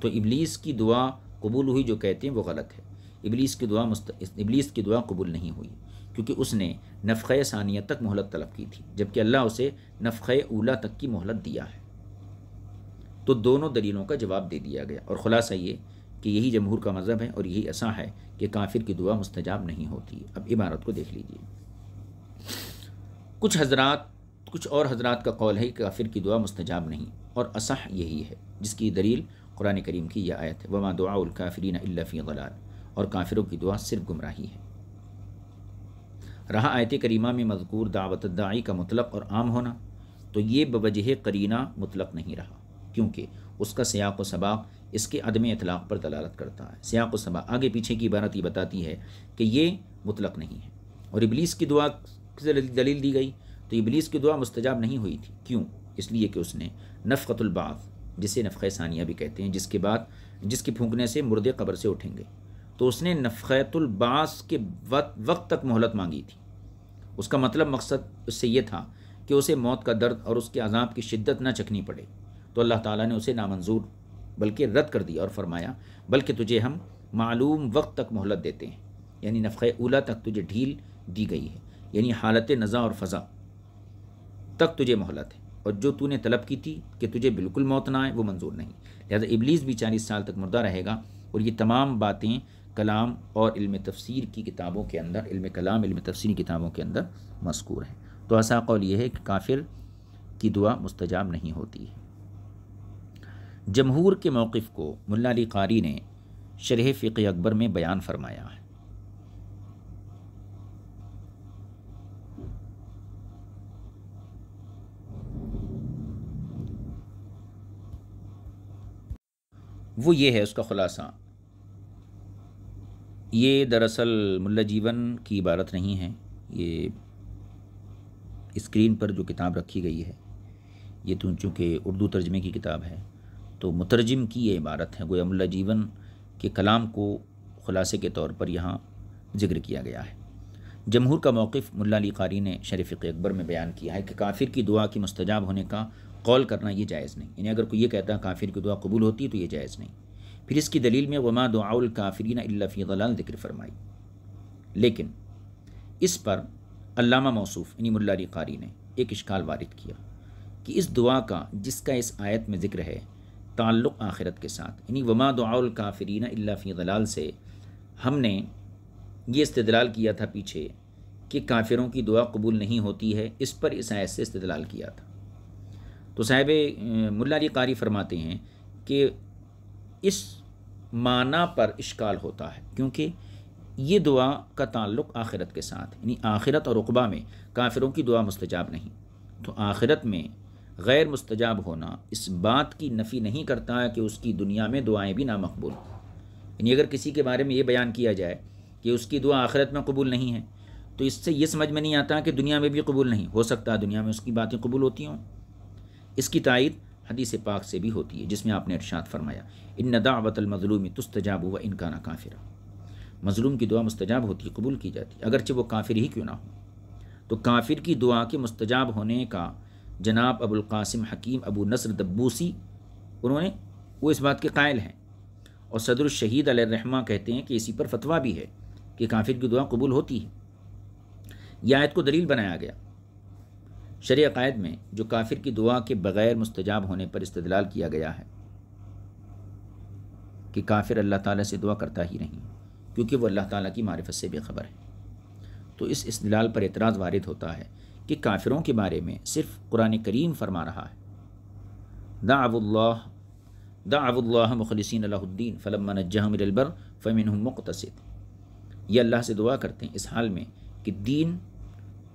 तो इबलीस की दुआ कबूल हुई जो कहते हैं वो गलत है इबलीस की दुआ मुस्त इबलीस की दुआ कबूल नहीं हुई क्योंकि उसने नफ़ सानिया तक मोहलत तलब की थी जबकि अल्लाह उसे नफ़ उला तक की मोहलत दिया है तो दोनों दलीलों का जवाब दे दिया गया और ख़ुलासा ये कि यही जमहूर का मज़हब है और यही ऐसा है कि काफिर की दुआ मुस्तजाब नहीं होती अब इमारत को देख लीजिए कुछ हजरात कुछ और हजरात का कौल है कि काफिर की दुआ मुस्तजाब नहीं और असह यही है जिसकी दलील कुरान करीम की यह आयत है वमा दुआ काफ़रीन अल्लाफ़ी गलाल और काफिरों की दुआ सिर्फ गुमराही है रहा आयत करीमा में मजकूर दावत दाई का मतलब और आम होना तो ये बवजह करीना मुतलक नहीं रहा क्योंकि उसका सयाक व सबाक इसके अदम इतलाक़ पर दलालत करता है सयाक व सबाक आगे पीछे की इबारत ये बताती है कि ये मतलब नहीं है और इबलीस की दुआ दलील दी गई तो इबलीस की दुआ मुस्तजाब नहीं हुई थी क्यों इसलिए कि उसने नफ़तुलबाफ़ जिसे नफ़ सानिया भी कहते हैं जिसके बाद जिसके फूँकने से मुर्दे कब्र से उठेंगे तो उसने नफ़ैतुलबास के वक्त वक्त तक मोहलत मांगी थी उसका मतलब मकसद उससे ये था कि उसे मौत का दर्द और उसके अजाब की शिद्दत ना चखनी पड़े तो अल्लाह ताला ने उसे नामंजूर बल्कि रद्द कर दिया और फरमाया बल्कि तुझे हम मालूम वक्त तक मोहलत देते हैं यानी नफ़ उला तक तुझे ढील दी गई है यानी हालत नज़ा और फ़ा तक तुझे मोहलत है और जो तूने तलब की थी कि तुझे बिल्कुल मौत ना आए वो मंजूर नहीं लिहाजा इबलीस भी चालीस साल तक मुर्दा रहेगा और ये तमाम बातें कलाम और इल्म तफसीर की किताबों के अंदर इल्म कलाम इल्म तफसीर किताबों के अंदर मशकूर है तो ऐसा कौल यह है कि काफिर की दुआ मुस्तजाब नहीं होती है जमहूर के मौक़ को मुला अली कारी ने शरह फ़िक अकबर में बयान फरमाया है वो ये है उसका ख़ुलासा ये दरअसल मुल्ला जीवन की इबारत नहीं है ये स्क्रीन पर जो किताब रखी गई है ये तो चूँकि उर्दू तर्जमे की किताब है तो मुतरजम की ये इबारत है गोया मुल्ला जीवन के कलाम को ख़ुलासे के तौर पर यहाँ जिक्र किया गया है जमहूर का मौक़ मुल्ला अली कारी ने शरीफ़ अकबर में बयान किया है कि काफिर की दुआ की मुस्तजाब होने का कौल करना ये जायज़ नहीं यानी अगर कोई ये कहता है काफिर की दुआ कबूल होती है तो ये जायज़ नहीं फिर इसकी दलील में वमा दुआल काफरीन अल्लाफ़ी गलाल जिक्र फरमाई लेकिन इस पर अल्लामा मौसूफ यानी मुल्ला कारी ने एक इश्काल वारिद किया कि इस दुआ का जिसका इस आयत में ज़िक्र है ताल्लुक़ आखिरत के साथ यानी वमा दुआल काफरीन अल्लाफ़ी गलाल से हमने ये इस्तलाल किया था पीछे कि काफिरों की दुआ कबूल नहीं होती है इस पर इस आयत से इस्तलाल किया था तो साहब मुला कारी फरमाते हैं कि इस माना पर इश्काल होता है क्योंकि ये दुआ का ताल्लुक आखिरत के साथ यानी आखिरत और रुकबा में काफिरों की दुआ मुस्तजाब नहीं तो आखिरत में गैर मुस्तजाब होना इस बात की नफ़ी नहीं करता है कि उसकी दुनिया में दुआएं भी नामकबूल यानी अगर किसी के बारे में ये बयान किया जाए कि उसकी दुआ आखिरत में कबूल नहीं है तो इससे ये समझ में नहीं आता कि दुनिया में भी कबूल नहीं हो सकता दुनिया में उसकी बातें कबूल होती हों इसकी तायद हदीस पाक से भी होती है जिसमें आपने अर्शात फरमाया इन दावतमजलूम तस्तजाब हुआ इनका ना काफिर मजलूम की दुआ मुस्तजाब होती है कबूल की जाती है अगरचे वो काफिर ही क्यों ना हो तो काफिर की दुआ के मुस्तजाब होने का जनाब अबुल्कासिम हकीम अबू नसर दब्बूसी उन्होंने वो इस बात के कायल हैं और सदर शहीद अलरहमा कहते हैं कि इसी पर फतवा भी है कि काफिर की दुआ कबूल होती है यह आयत को दलील बनाया गया शरी अकायद में जो काफिर की दुआ के बग़ैर मुस्तजाब होने पर इस्तलाल किया गया है कि काफिर अल्लाह ताला से दुआ करता ही नहीं क्योंकि वह अल्लाह ताली की मारफत से बेखबर है तो इस इस्तदलाल पर एतराज़ वारद होता है कि काफिरों के बारे में सिर्फ कुरान करीम फरमा रहा है दाउल्ला दाउल्ला मुखलसिन अलाउद्दीन फ़लम नजहमबर फ़मिन मुकतसद ये अल्लाह से दुआ करते हैं इस हाल में कि दीन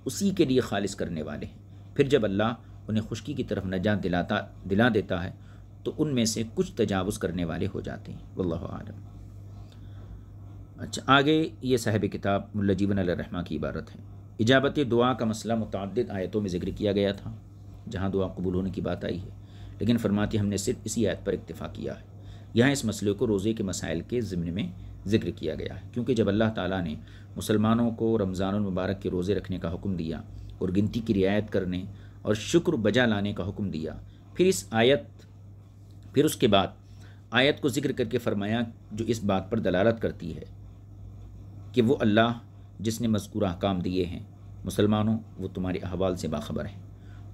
उसी के लिए खालिस करने वाले हैं फिर जब अल्लाह उन्हें खुशकी की तरफ नजात दिलाता दिला देता है तो उनमें से कुछ तजावज़ करने वाले हो जाते हैं वल्लाह आलम अच्छा आगे ये साहब किताब मुल्ला जीवन रहमा की इबारत है इजाबत दुआ का मसला मुतद आयतों में जिक्र किया गया था जहाँ दुआ कबूल होने की बात आई है लेकिन फरमाती हमने सिर्फ इसी आयत पर इतफ़ा किया है यहाँ इस मसले को रोज़े के मसाइल के ज़िमन में जिक्र किया गया है क्योंकि जब अल्लाह ताला ने मुसलमानों को रमज़ान मुबारक के रोज़े रखने का हुक्म दिया और गिनती की रियायत करने और शुक्र बजा लाने का हुक्म दिया फिर इस आयत फिर उसके बाद आयत को जिक्र करके फरमाया जो इस बात पर दलालत करती है कि वो अल्लाह जिसने मजकूर अहकाम दिए हैं मुसलमानों वो तुम्हारे अहवाल से बाखबर है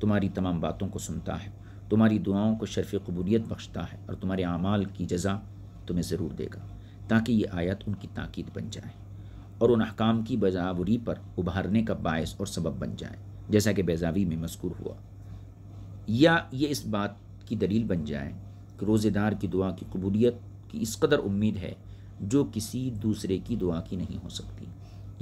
तुम्हारी तमाम बातों को सुनता है तुम्हारी दुआओं को शर्फ़ कबूलियत बख्शता है और तुम्हारे अमाल की जजा तुम्हें ज़रूर देगा ताकि ये आयत उनकी ताकीद बन जाए और उन अहकाम की बजावरी पर उभारने का बायस और सबब बन जाए जैसा कि बेजावी में मस्कूर हुआ या ये इस बात की दलील बन जाए कि रोज़ेदार की दुआ की कबूलियत की इस कदर उम्मीद है जो किसी दूसरे की दुआ की नहीं हो सकती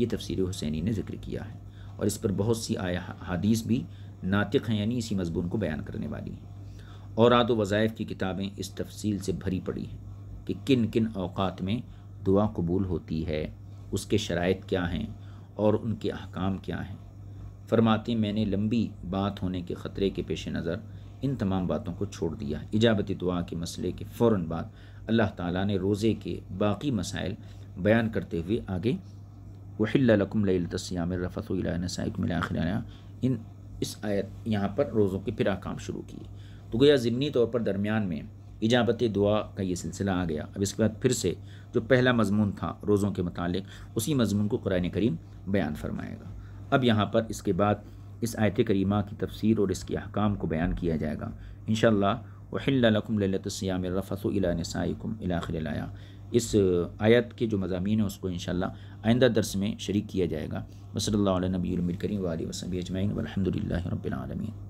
ये तफसीर हुसैनी ने जिक्र किया है और इस पर बहुत सी आया हदीस भी नातिक हैं यानी इसी मजमून को बयान करने वाली हैं और आद वज़ाइफ की किताबें इस तफसील से भरी पड़ी हैं कि किन किन अवकात में दुआ कबूल होती है उसके शरात क्या हैं और उनके अहकाम क्या हैं फरमाते मैंने लंबी बात होने के ख़तरे के पेश नज़र इन तमाम बातों को छोड़ दिया इजाबती दुआ के मसले के फ़ौर बाद अल्लाह ताला ने रोज़े के बाकी मसाइल बयान करते हुए आगे वहिल्लकुम रफ़तमिला इन इस आयत यहाँ पर रोज़ों के फिर आकाम शुरू किए तो गया ज़मनी तौर पर दरमियान में इजाबत दुआ का ये सिलसिला आ गया अब इसके बाद फिर से जो तो पहला मजमून था रोज़ों के मतलब उसी मजमून को कुरान करीम बयान फरमाएगा अब यहाँ पर इसके बाद इस आयत करीमा की तफसीर और इसके अहकाम को बयान किया जाएगा इन शहल्लाकुम लतसयाम रफ़ासम इलाखिलाया इस आयत के जो मजामी हैं उसको इन आइंदा दरस में शरीक किया जाएगा वसल नबी करीम वाली वसम अजमैन अलहमदिल्ला